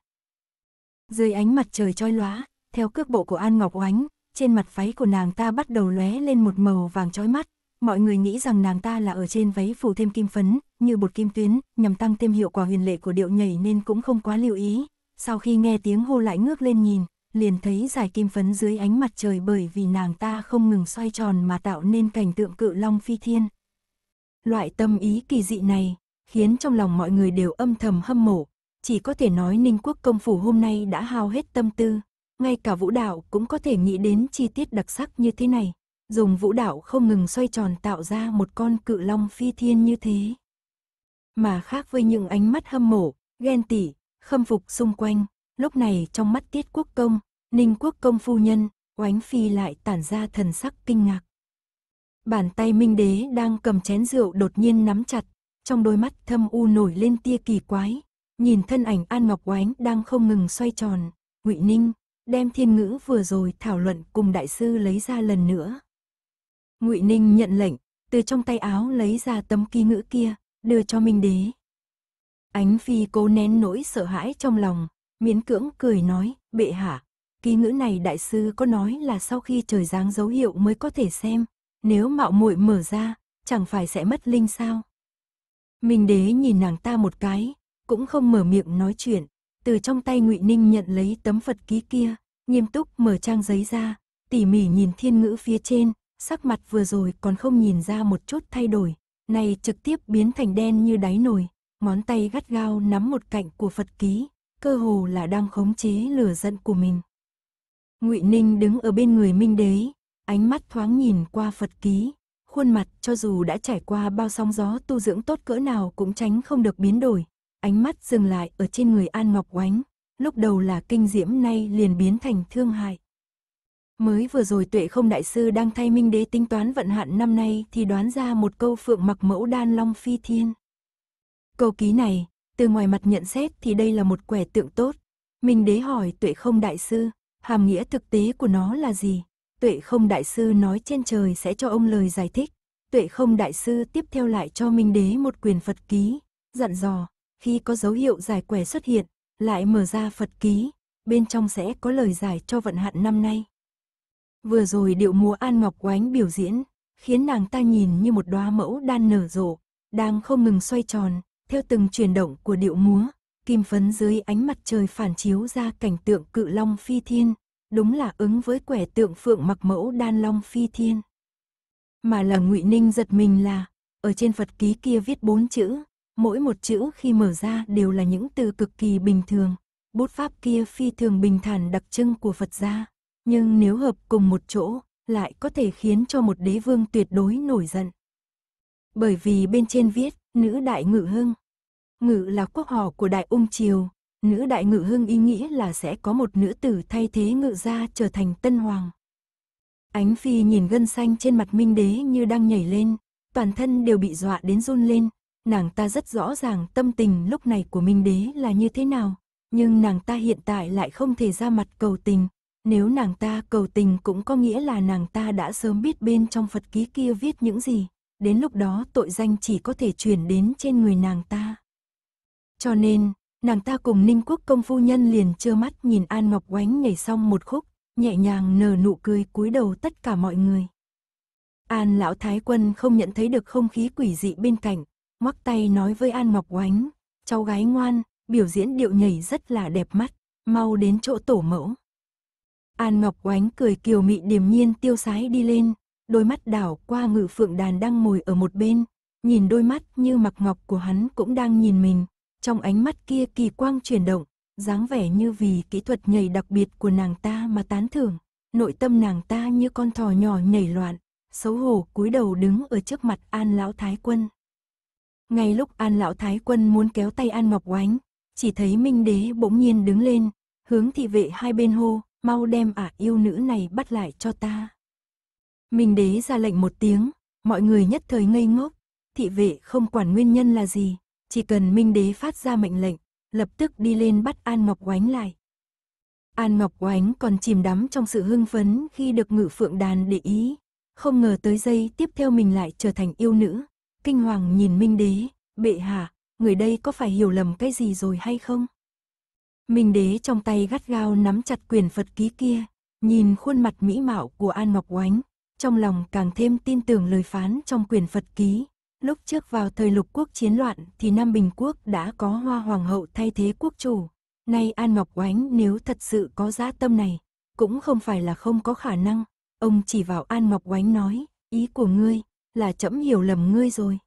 Dưới ánh mặt trời chói lóa, theo cước bộ của An Ngọc Oánh, trên mặt váy của nàng ta bắt đầu lóe lên một màu vàng chói mắt, mọi người nghĩ rằng nàng ta là ở trên váy phủ thêm kim phấn, như bột kim tuyến, nhằm tăng thêm hiệu quả huyền lệ của điệu nhảy nên cũng không quá lưu ý. Sau khi nghe tiếng hô lại ngước lên nhìn, liền thấy giải kim phấn dưới ánh mặt trời bởi vì nàng ta không ngừng xoay tròn mà tạo nên cảnh tượng cự long phi thiên. Loại tâm ý kỳ dị này, khiến trong lòng mọi người đều âm thầm hâm mộ, chỉ có thể nói Ninh Quốc công phủ hôm nay đã hao hết tâm tư, ngay cả vũ đạo cũng có thể nghĩ đến chi tiết đặc sắc như thế này dùng vũ đạo không ngừng xoay tròn tạo ra một con cự long phi thiên như thế. Mà khác với những ánh mắt hâm mộ, ghen tỉ, khâm phục xung quanh, lúc này trong mắt tiết quốc công, ninh quốc công phu nhân, oánh phi lại tản ra thần sắc kinh ngạc. Bàn tay minh đế đang cầm chén rượu đột nhiên nắm chặt, trong đôi mắt thâm u nổi lên tia kỳ quái, nhìn thân ảnh An Ngọc Oánh đang không ngừng xoay tròn, Ngụy Ninh đem thiên ngữ vừa rồi thảo luận cùng đại sư lấy ra lần nữa. Ngụy Ninh nhận lệnh, từ trong tay áo lấy ra tấm ký ngữ kia, đưa cho Minh Đế. Ánh Phi cố nén nỗi sợ hãi trong lòng, miễn cưỡng cười nói, bệ hạ, ký ngữ này đại sư có nói là sau khi trời giáng dấu hiệu mới có thể xem, nếu mạo muội mở ra, chẳng phải sẽ mất linh sao. Minh Đế nhìn nàng ta một cái, cũng không mở miệng nói chuyện, từ trong tay Ngụy Ninh nhận lấy tấm Phật ký kia, nghiêm túc mở trang giấy ra, tỉ mỉ nhìn thiên ngữ phía trên, sắc mặt vừa rồi còn không nhìn ra một chút thay đổi, này trực tiếp biến thành đen như đáy nồi, ngón tay gắt gao nắm một cạnh của Phật ký, cơ hồ là đang khống chế lửa giận của mình. Ngụy Ninh đứng ở bên người Minh Đế, ánh mắt thoáng nhìn qua Phật ký, khuôn mặt cho dù đã trải qua bao sóng gió tu dưỡng tốt cỡ nào cũng tránh không được biến đổi, ánh mắt dừng lại ở trên người An Ngọc Oánh, lúc đầu là kinh diễm nay liền biến thành thương hại. Mới vừa rồi tuệ không đại sư đang thay minh đế tính toán vận hạn năm nay thì đoán ra một câu phượng mặc mẫu đan long phi thiên. Câu ký này, từ ngoài mặt nhận xét thì đây là một quẻ tượng tốt. Minh đế hỏi tuệ không đại sư, hàm nghĩa thực tế của nó là gì? Tuệ không đại sư nói trên trời sẽ cho ông lời giải thích. Tuệ không đại sư tiếp theo lại cho Minh đế một quyền Phật ký, dặn dò, khi có dấu hiệu giải quẻ xuất hiện, lại mở ra Phật ký, bên trong sẽ có lời giải cho vận hạn năm nay. Vừa rồi điệu múa An Ngọc Oánh biểu diễn, khiến nàng ta nhìn như một đóa mẫu đan nở rộ, đang không ngừng xoay tròn, theo từng chuyển động của điệu múa, kim phấn dưới ánh mặt trời phản chiếu ra cảnh tượng cự long phi thiên, đúng là ứng với quẻ tượng phượng mặc mẫu đan long phi thiên. Mà là ngụy Ninh giật mình là, ở trên Phật ký kia viết bốn chữ, mỗi một chữ khi mở ra đều là những từ cực kỳ bình thường, bút pháp kia phi thường bình thản đặc trưng của Phật gia nhưng nếu hợp cùng một chỗ, lại có thể khiến cho một đế vương tuyệt đối nổi giận. Bởi vì bên trên viết, nữ đại ngự hưng. Ngự là quốc họ của đại ung triều, nữ đại ngự hưng ý nghĩa là sẽ có một nữ tử thay thế ngự gia trở thành tân hoàng. Ánh phi nhìn gân xanh trên mặt minh đế như đang nhảy lên, toàn thân đều bị dọa đến run lên, nàng ta rất rõ ràng tâm tình lúc này của minh đế là như thế nào, nhưng nàng ta hiện tại lại không thể ra mặt cầu tình, nếu nàng ta cầu tình cũng có nghĩa là nàng ta đã sớm biết bên trong Phật ký kia viết những gì, đến lúc đó tội danh chỉ có thể chuyển đến trên người nàng ta. Cho nên, nàng ta cùng Ninh Quốc công phu nhân liền trơ mắt nhìn An Ngọc Oánh nhảy xong một khúc, nhẹ nhàng nở nụ cười cúi đầu tất cả mọi người. An lão thái quân không nhận thấy được không khí quỷ dị bên cạnh, ngoắc tay nói với An Ngọc Oánh, cháu gái ngoan, biểu diễn điệu nhảy rất là đẹp mắt, mau đến chỗ tổ mẫu. An Ngọc Oánh cười kiều mị điềm nhiên tiêu sái đi lên, đôi mắt đảo qua ngự phượng đàn đang ngồi ở một bên, nhìn đôi mắt như mặc ngọc của hắn cũng đang nhìn mình, trong ánh mắt kia kỳ quang chuyển động, dáng vẻ như vì kỹ thuật nhảy đặc biệt của nàng ta mà tán thưởng, nội tâm nàng ta như con thỏ nhỏ nhảy loạn, xấu hổ cúi đầu đứng ở trước mặt An Lão Thái Quân. Ngay lúc An Lão Thái Quân muốn kéo tay An Ngọc Oánh, chỉ thấy Minh Đế bỗng nhiên đứng lên, hướng thị vệ hai bên hô, mau đem ả yêu nữ này bắt lại cho ta. Minh đế ra lệnh một tiếng, mọi người nhất thời ngây ngốc, thị vệ không quản nguyên nhân là gì, chỉ cần Minh đế phát ra mệnh lệnh, lập tức đi lên bắt An Ngọc Oánh lại. An Ngọc Oánh còn chìm đắm trong sự hưng phấn khi được ngự phượng đàn để ý, không ngờ tới giây tiếp theo mình lại trở thành yêu nữ, kinh hoàng nhìn Minh đế, bệ hạ, người đây có phải hiểu lầm cái gì rồi hay không? Minh đế trong tay gắt gao nắm chặt quyền Phật ký kia, nhìn khuôn mặt mỹ mạo của An Ngọc Oánh, trong lòng càng thêm tin tưởng lời phán trong quyền Phật ký. Lúc trước vào thời lục quốc chiến loạn thì Nam Bình Quốc đã có hoa hoàng hậu thay thế quốc chủ. Nay An Ngọc Oánh nếu thật sự có giá tâm này, cũng không phải là không có khả năng. Ông chỉ vào An Ngọc Oánh nói, ý của ngươi là trẫm hiểu lầm ngươi rồi.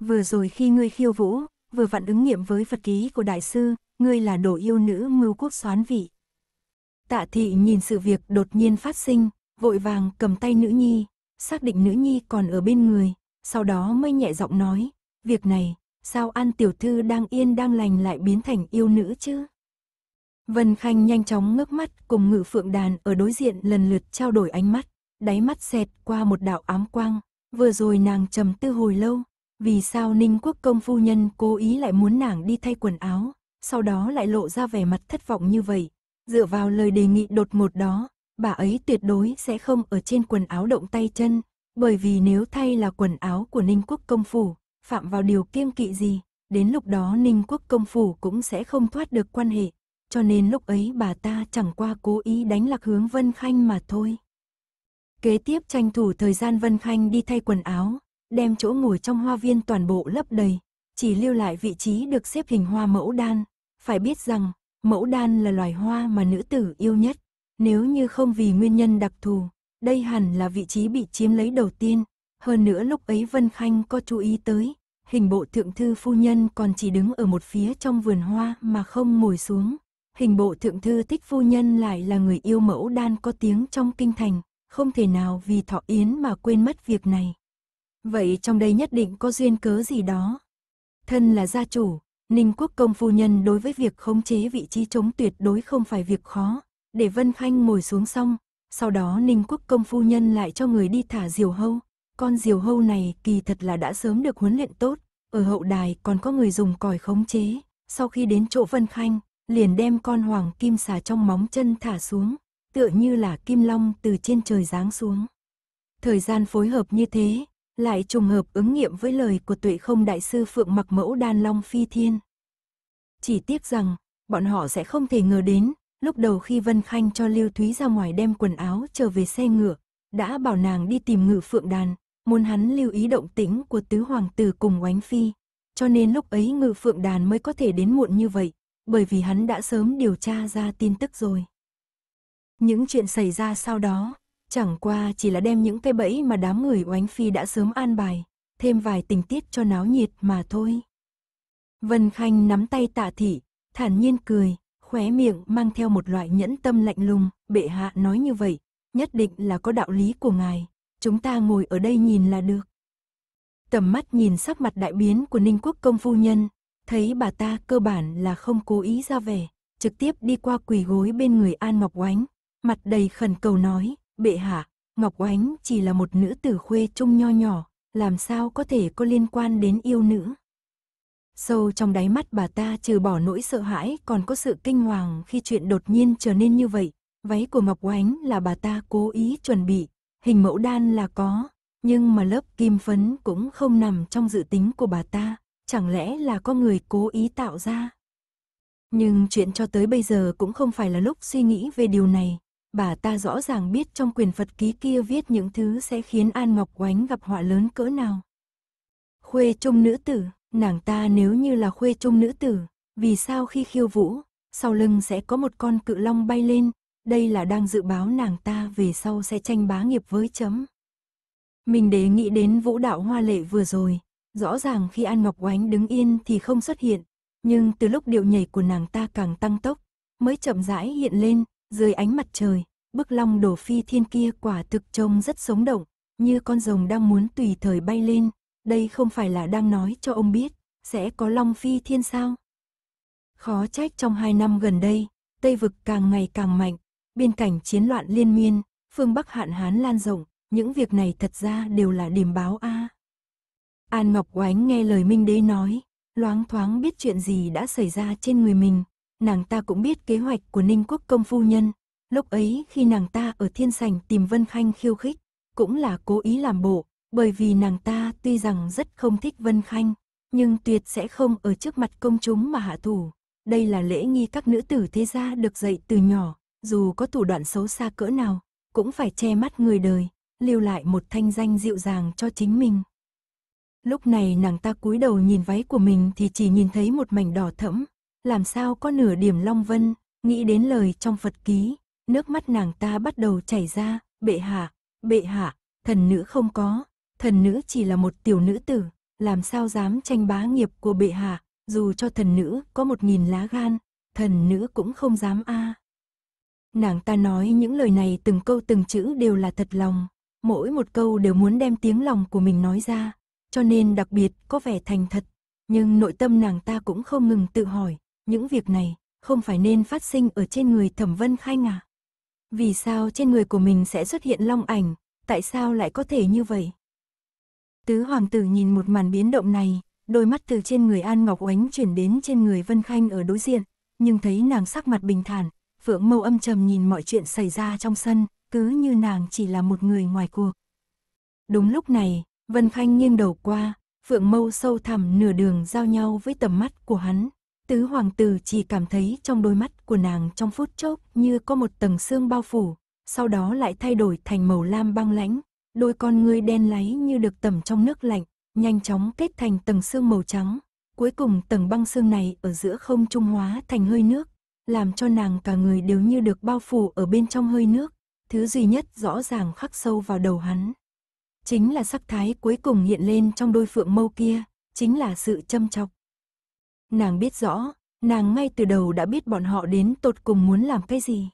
Vừa rồi khi ngươi khiêu vũ, vừa vặn ứng nghiệm với Phật ký của đại sư, ngươi là đồ yêu nữ mưu quốc xoán vị. Tạ thị nhìn sự việc đột nhiên phát sinh, vội vàng cầm tay nữ nhi, xác định nữ nhi còn ở bên người, sau đó mới nhẹ giọng nói, việc này, sao an tiểu thư đang yên đang lành lại biến thành yêu nữ chứ? Vân Khanh nhanh chóng ngước mắt cùng ngự phượng đàn ở đối diện lần lượt trao đổi ánh mắt, đáy mắt xẹt qua một đạo ám quang, vừa rồi nàng trầm tư hồi lâu, vì sao Ninh Quốc công phu nhân cố ý lại muốn nàng đi thay quần áo, sau đó lại lộ ra vẻ mặt thất vọng như vậy. Dựa vào lời đề nghị đột một đó, bà ấy tuyệt đối sẽ không ở trên quần áo động tay chân, bởi vì nếu thay là quần áo của Ninh Quốc Công Phủ, phạm vào điều kiêng kỵ gì, đến lúc đó Ninh Quốc Công Phủ cũng sẽ không thoát được quan hệ, cho nên lúc ấy bà ta chẳng qua cố ý đánh lạc hướng Vân Khanh mà thôi. Kế tiếp tranh thủ thời gian Vân Khanh đi thay quần áo, đem chỗ ngồi trong hoa viên toàn bộ lấp đầy, chỉ lưu lại vị trí được xếp hình hoa mẫu đan, phải biết rằng, mẫu đan là loài hoa mà nữ tử yêu nhất. Nếu như không vì nguyên nhân đặc thù, đây hẳn là vị trí bị chiếm lấy đầu tiên. Hơn nữa lúc ấy Vân Khanh có chú ý tới, hình bộ thượng thư phu nhân còn chỉ đứng ở một phía trong vườn hoa mà không ngồi xuống. Hình bộ thượng thư thích phu nhân lại là người yêu mẫu đan có tiếng trong kinh thành, không thể nào vì thọ yến mà quên mất việc này. Vậy trong đây nhất định có duyên cớ gì đó. Thân là gia chủ, Ninh Quốc công phu nhân đối với việc khống chế vị trí chống tuyệt đối không phải việc khó, để Vân Khanh ngồi xuống xong, sau đó Ninh Quốc công phu nhân lại cho người đi thả diều hâu. Con diều hâu này kỳ thật là đã sớm được huấn luyện tốt, ở hậu đài còn có người dùng còi khống chế, sau khi đến chỗ Vân Khanh, liền đem con hoàng kim xà trong móng chân thả xuống, tựa như là kim long từ trên trời giáng xuống. Thời gian phối hợp như thế, lại trùng hợp ứng nghiệm với lời của tuệ không đại sư Phượng mặc mẫu đan long phi thiên. Chỉ tiếc rằng, bọn họ sẽ không thể ngờ đến, lúc đầu khi Vân Khanh cho Lưu Thúy ra ngoài đem quần áo trở về xe ngựa, đã bảo nàng đi tìm ngự phượng đàn, muốn hắn lưu ý động tĩnh của tứ hoàng tử cùng oánh phi. Cho nên lúc ấy ngự phượng đàn mới có thể đến muộn như vậy, bởi vì hắn đã sớm điều tra ra tin tức rồi. Những chuyện xảy ra sau đó, Chẳng qua chỉ là đem những cái bẫy mà đám người oánh phi đã sớm an bài, thêm vài tình tiết cho náo nhiệt mà thôi. Vân Khanh nắm tay tạ thị, thản nhiên cười, khóe miệng mang theo một loại nhẫn tâm lạnh lùng, bệ hạ nói như vậy, nhất định là có đạo lý của ngài, chúng ta ngồi ở đây nhìn là được. Tầm mắt nhìn sắc mặt đại biến của Ninh Quốc công phu nhân, thấy bà ta cơ bản là không cố ý ra vẻ, trực tiếp đi qua quỳ gối bên người An Ngọc Oánh, mặt đầy khẩn cầu nói, Bệ hạ, Ngọc Oánh chỉ là một nữ tử khuê trung nho nhỏ, làm sao có thể có liên quan đến yêu nữ. Sâu trong đáy mắt bà ta trừ bỏ nỗi sợ hãi còn có sự kinh hoàng khi chuyện đột nhiên trở nên như vậy. Váy của Ngọc Oánh là bà ta cố ý chuẩn bị, hình mẫu đan là có, nhưng mà lớp kim phấn cũng không nằm trong dự tính của bà ta, chẳng lẽ là có người cố ý tạo ra. Nhưng chuyện cho tới bây giờ cũng không phải là lúc suy nghĩ về điều này, bà ta rõ ràng biết trong quyền Phật ký kia viết những thứ sẽ khiến An Ngọc Oánh gặp họa lớn cỡ nào. Khuê trung nữ tử, nàng ta nếu như là khuê trung nữ tử, vì sao khi khiêu vũ, sau lưng sẽ có một con cự long bay lên, đây là đang dự báo nàng ta về sau sẽ tranh bá nghiệp với chấm. Mình để nghĩ đến vũ đạo hoa lệ vừa rồi, rõ ràng khi An Ngọc Oánh đứng yên thì không xuất hiện, nhưng từ lúc điệu nhảy của nàng ta càng tăng tốc, mới chậm rãi hiện lên, dưới ánh mặt trời, bức long đổ phi thiên kia quả thực trông rất sống động, như con rồng đang muốn tùy thời bay lên. Đây không phải là đang nói cho ông biết, sẽ có long phi thiên sao? Khó trách trong hai năm gần đây, Tây vực càng ngày càng mạnh, biên cảnh chiến loạn liên miên, phương Bắc hạn hán lan rộng, những việc này thật ra đều là điểm báo A. An Ngọc Oánh nghe lời Minh Đế nói, loáng thoáng biết chuyện gì đã xảy ra trên người mình, nàng ta cũng biết kế hoạch của Ninh Quốc công phu nhân. Lúc ấy khi nàng ta ở thiên Sành tìm Vân Khanh khiêu khích, cũng là cố ý làm bộ, bởi vì nàng ta tuy rằng rất không thích Vân Khanh, nhưng tuyệt sẽ không ở trước mặt công chúng mà hạ thủ. Đây là lễ nghi các nữ tử thế gia được dạy từ nhỏ, dù có thủ đoạn xấu xa cỡ nào, cũng phải che mắt người đời, lưu lại một thanh danh dịu dàng cho chính mình. Lúc này nàng ta cúi đầu nhìn váy của mình thì chỉ nhìn thấy một mảnh đỏ thẫm, làm sao có nửa điểm long vân, nghĩ đến lời trong Phật ký, nước mắt nàng ta bắt đầu chảy ra, bệ hạ, bệ hạ, thần nữ không có, thần nữ chỉ là một tiểu nữ tử, làm sao dám tranh bá nghiệp của bệ hạ, dù cho thần nữ có một nghìn lá gan, thần nữ cũng không dám a. Nàng ta nói những lời này từng câu từng chữ đều là thật lòng, mỗi một câu đều muốn đem tiếng lòng của mình nói ra, cho nên đặc biệt có vẻ thành thật, nhưng nội tâm nàng ta cũng không ngừng tự hỏi, những việc này, không phải nên phát sinh ở trên người Thẩm Vân Khanh à? Vì sao trên người của mình sẽ xuất hiện long ảnh, tại sao lại có thể như vậy? Tứ hoàng tử nhìn một màn biến động này, đôi mắt từ trên người An Ngọc Oánh chuyển đến trên người Vân Khanh ở đối diện, nhưng thấy nàng sắc mặt bình thản, phượng mâu âm trầm nhìn mọi chuyện xảy ra trong sân, cứ như nàng chỉ là một người ngoài cuộc. Đúng lúc này, Vân Khanh nghiêng đầu qua, phượng mâu sâu thẳm nửa đường giao nhau với tầm mắt của hắn. Tứ hoàng tử chỉ cảm thấy trong đôi mắt của nàng trong phút chốc như có một tầng xương bao phủ, sau đó lại thay đổi thành màu lam băng lãnh, đôi con ngươi đen láy như được tẩm trong nước lạnh, nhanh chóng kết thành tầng xương màu trắng. Cuối cùng tầng băng xương này ở giữa không trung hóa thành hơi nước, làm cho nàng cả người đều như được bao phủ ở bên trong hơi nước, thứ duy nhất rõ ràng khắc sâu vào đầu hắn. Chính là sắc thái cuối cùng hiện lên trong đôi phượng mâu kia, chính là sự châm chọc, Nàng biết rõ, nàng ngay từ đầu đã biết bọn họ đến tột cùng muốn làm cái gì.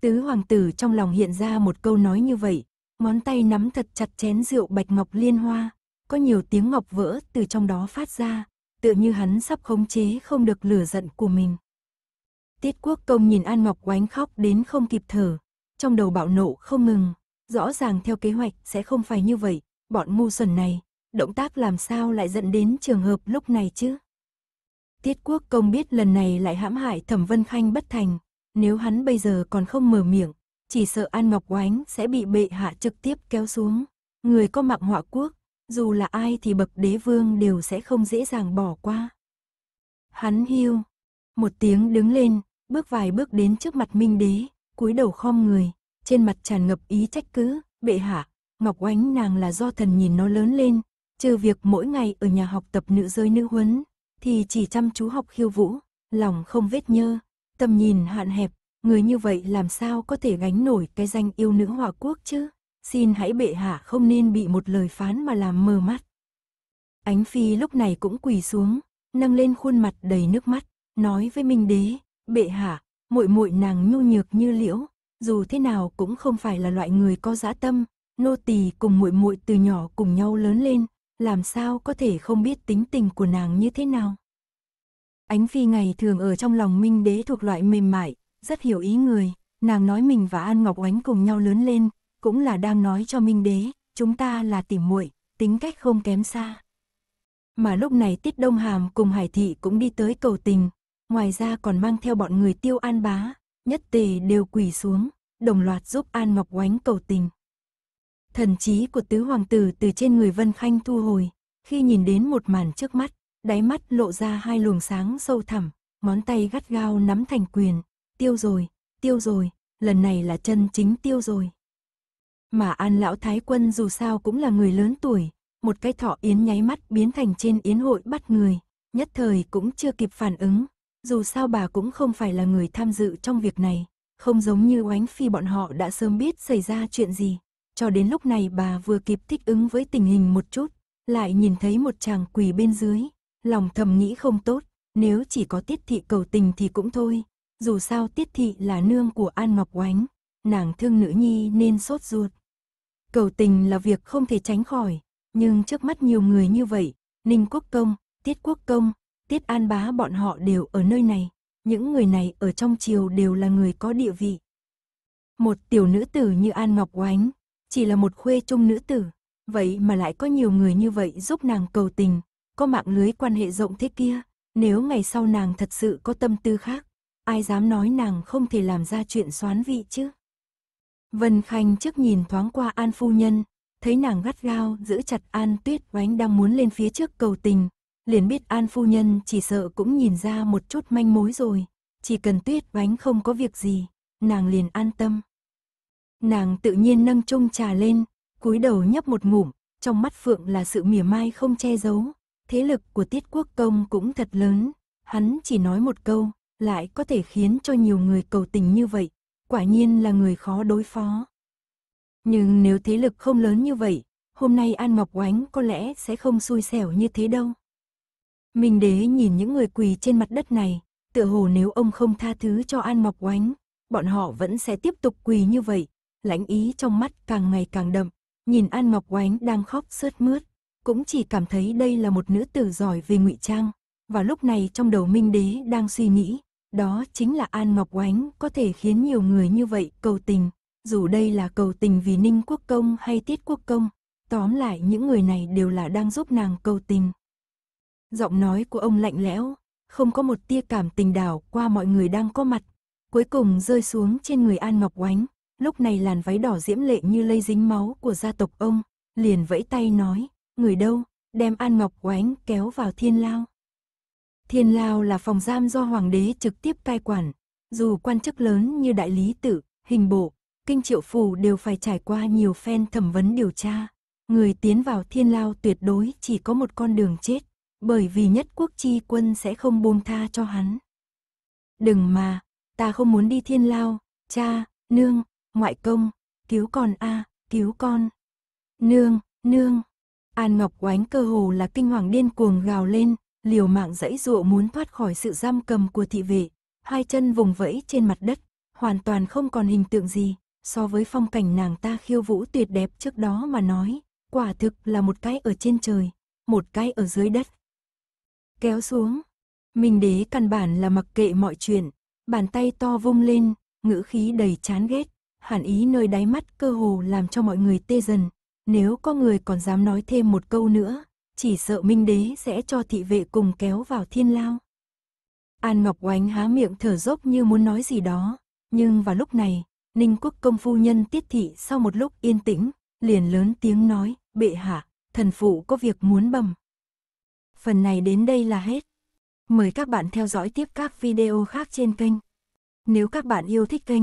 Tứ hoàng tử trong lòng hiện ra một câu nói như vậy, ngón tay nắm thật chặt chén rượu bạch ngọc liên hoa, có nhiều tiếng ngọc vỡ từ trong đó phát ra, tựa như hắn sắp khống chế không được lửa giận của mình. Tiết quốc công nhìn An Ngọc oánh khóc đến không kịp thở, trong đầu bạo nộ không ngừng, rõ ràng theo kế hoạch sẽ không phải như vậy, bọn ngu xuẩn này, động tác làm sao lại dẫn đến trường hợp lúc này chứ? Tiết quốc công biết lần này lại hãm hại Thẩm Vân Khanh bất thành, nếu hắn bây giờ còn không mở miệng, chỉ sợ An Ngọc Oánh sẽ bị bệ hạ trực tiếp kéo xuống. Người có mạng họa quốc, dù là ai thì bậc đế vương đều sẽ không dễ dàng bỏ qua. Hắn hiu, một tiếng đứng lên, bước vài bước đến trước mặt Minh đế, cúi đầu khom người, trên mặt tràn ngập ý trách cứ, bệ hạ, Ngọc Oánh nàng là do thần nhìn nó lớn lên, trừ việc mỗi ngày ở nhà học tập nữ giới nữ huấn, thì chỉ chăm chú học khiêu vũ, lòng không vết nhơ, tầm nhìn hạn hẹp, người như vậy làm sao có thể gánh nổi cái danh yêu nữ hòa quốc chứ? Xin hãy bệ hạ không nên bị một lời phán mà làm mờ mắt. Ánh Phi lúc này cũng quỳ xuống, nâng lên khuôn mặt đầy nước mắt, nói với Minh Đế, bệ hạ, muội muội nàng nhu nhược như liễu, dù thế nào cũng không phải là loại người có dã tâm, nô tỳ cùng muội muội từ nhỏ cùng nhau lớn lên, làm sao có thể không biết tính tình của nàng như thế nào. Ánh Phi ngày thường ở trong lòng Minh Đế thuộc loại mềm mại, rất hiểu ý người, nàng nói mình và An Ngọc Oánh cùng nhau lớn lên, cũng là đang nói cho Minh Đế, chúng ta là tỉ muội, tính cách không kém xa. Mà lúc này Tiết Đông Hàm cùng Hải Thị cũng đi tới cầu tình, ngoài ra còn mang theo bọn người tiêu an bá, nhất tề đều quỳ xuống, đồng loạt giúp An Ngọc Oánh cầu tình. Thần trí của tứ hoàng tử từ trên người Vân Khanh thu hồi, khi nhìn đến một màn trước mắt, đáy mắt lộ ra hai luồng sáng sâu thẳm, ngón tay gắt gao nắm thành quyền, tiêu rồi, tiêu rồi, lần này là chân chính tiêu rồi. Mà An Lão Thái Quân dù sao cũng là người lớn tuổi, một cái thọ yến nháy mắt biến thành trên yến hội bắt người, nhất thời cũng chưa kịp phản ứng, dù sao bà cũng không phải là người tham dự trong việc này, không giống như oánh phi bọn họ đã sớm biết xảy ra chuyện gì, cho đến lúc này bà vừa kịp thích ứng với tình hình một chút, lại nhìn thấy một chàng quỳ bên dưới, lòng thầm nghĩ không tốt, nếu chỉ có tiết thị cầu tình thì cũng thôi, dù sao tiết thị là nương của An Ngọc Oánh, nàng thương nữ nhi nên sốt ruột. Cầu tình là việc không thể tránh khỏi, nhưng trước mắt nhiều người như vậy, Ninh Quốc Công, Tiết Quốc Công, Tiết An Bá bọn họ đều ở nơi này, những người này ở trong triều đều là người có địa vị. Một tiểu nữ tử như An Ngọc Oánh, chỉ là một khuê trung nữ tử. Vậy mà lại có nhiều người như vậy giúp nàng cầu tình, có mạng lưới quan hệ rộng thế kia, nếu ngày sau nàng thật sự có tâm tư khác, ai dám nói nàng không thể làm ra chuyện xoán vị chứ. Vân Khanh trước nhìn thoáng qua An Phu Nhân, thấy nàng gắt gao giữ chặt An Tuyết oánh đang muốn lên phía trước cầu tình, liền biết An Phu Nhân chỉ sợ cũng nhìn ra một chút manh mối rồi, chỉ cần Tuyết oánh không có việc gì, nàng liền an tâm. Nàng tự nhiên nâng chung trà lên, cúi đầu nhấp một ngụm, trong mắt Phượng là sự mỉa mai không che giấu. Thế lực của Tiết Quốc Công cũng thật lớn, hắn chỉ nói một câu, lại có thể khiến cho nhiều người cầu tình như vậy, quả nhiên là người khó đối phó. Nhưng nếu thế lực không lớn như vậy, hôm nay An Ngọc Oánh có lẽ sẽ không xui xẻo như thế đâu. Minh đế nhìn những người quỳ trên mặt đất này, tựa hồ nếu ông không tha thứ cho An Ngọc Oánh, bọn họ vẫn sẽ tiếp tục quỳ như vậy, lãnh ý trong mắt càng ngày càng đậm, nhìn An Ngọc Oánh đang khóc sướt mướt, cũng chỉ cảm thấy đây là một nữ tử giỏi về ngụy trang. Và lúc này trong đầu Minh Đế đang suy nghĩ, đó chính là An Ngọc Oánh có thể khiến nhiều người như vậy cầu tình, dù đây là cầu tình vì Ninh Quốc Công hay Tiết Quốc Công, tóm lại những người này đều là đang giúp nàng cầu tình. Giọng nói của ông lạnh lẽo, không có một tia cảm tình đảo qua mọi người đang có mặt, cuối cùng rơi xuống trên người An Ngọc Oánh, lúc này làn váy đỏ diễm lệ như lây dính máu của gia tộc ông, liền vẫy tay nói, người đâu, đem An Ngọc Oánh kéo vào thiên lao. Thiên lao là phòng giam do hoàng đế trực tiếp cai quản, dù quan chức lớn như đại lý tử hình bộ, kinh triệu phù đều phải trải qua nhiều phen thẩm vấn điều tra. Người tiến vào thiên lao tuyệt đối chỉ có một con đường chết, bởi vì nhất quốc chi quân sẽ không buông tha cho hắn. Đừng mà, ta không muốn đi thiên lao, cha, nương, ngoại công, cứu con a, à, cứu con. Nương, nương. An Ngọc Oánh cơ hồ là kinh hoàng điên cuồng gào lên, liều mạng dãy dụa muốn thoát khỏi sự giam cầm của thị vệ, hai chân vùng vẫy trên mặt đất, hoàn toàn không còn hình tượng gì, so với phong cảnh nàng ta khiêu vũ tuyệt đẹp trước đó mà nói, quả thực là một cái ở trên trời, một cái ở dưới đất. Kéo xuống, Minh đế căn bản là mặc kệ mọi chuyện, bàn tay to vung lên, ngữ khí đầy chán ghét, hàn ý nơi đáy mắt cơ hồ làm cho mọi người tê dần. Nếu có người còn dám nói thêm một câu nữa, chỉ sợ Minh Đế sẽ cho thị vệ cùng kéo vào thiên lao. An Ngọc Oánh há miệng thở dốc như muốn nói gì đó, nhưng vào lúc này, Ninh Quốc công phu nhân tiết thị sau một lúc yên tĩnh, liền lớn tiếng nói, bệ hạ, thần phụ có việc muốn bầm. Phần này đến đây là hết. Mời các bạn theo dõi tiếp các video khác trên kênh. Nếu các bạn yêu thích kênh,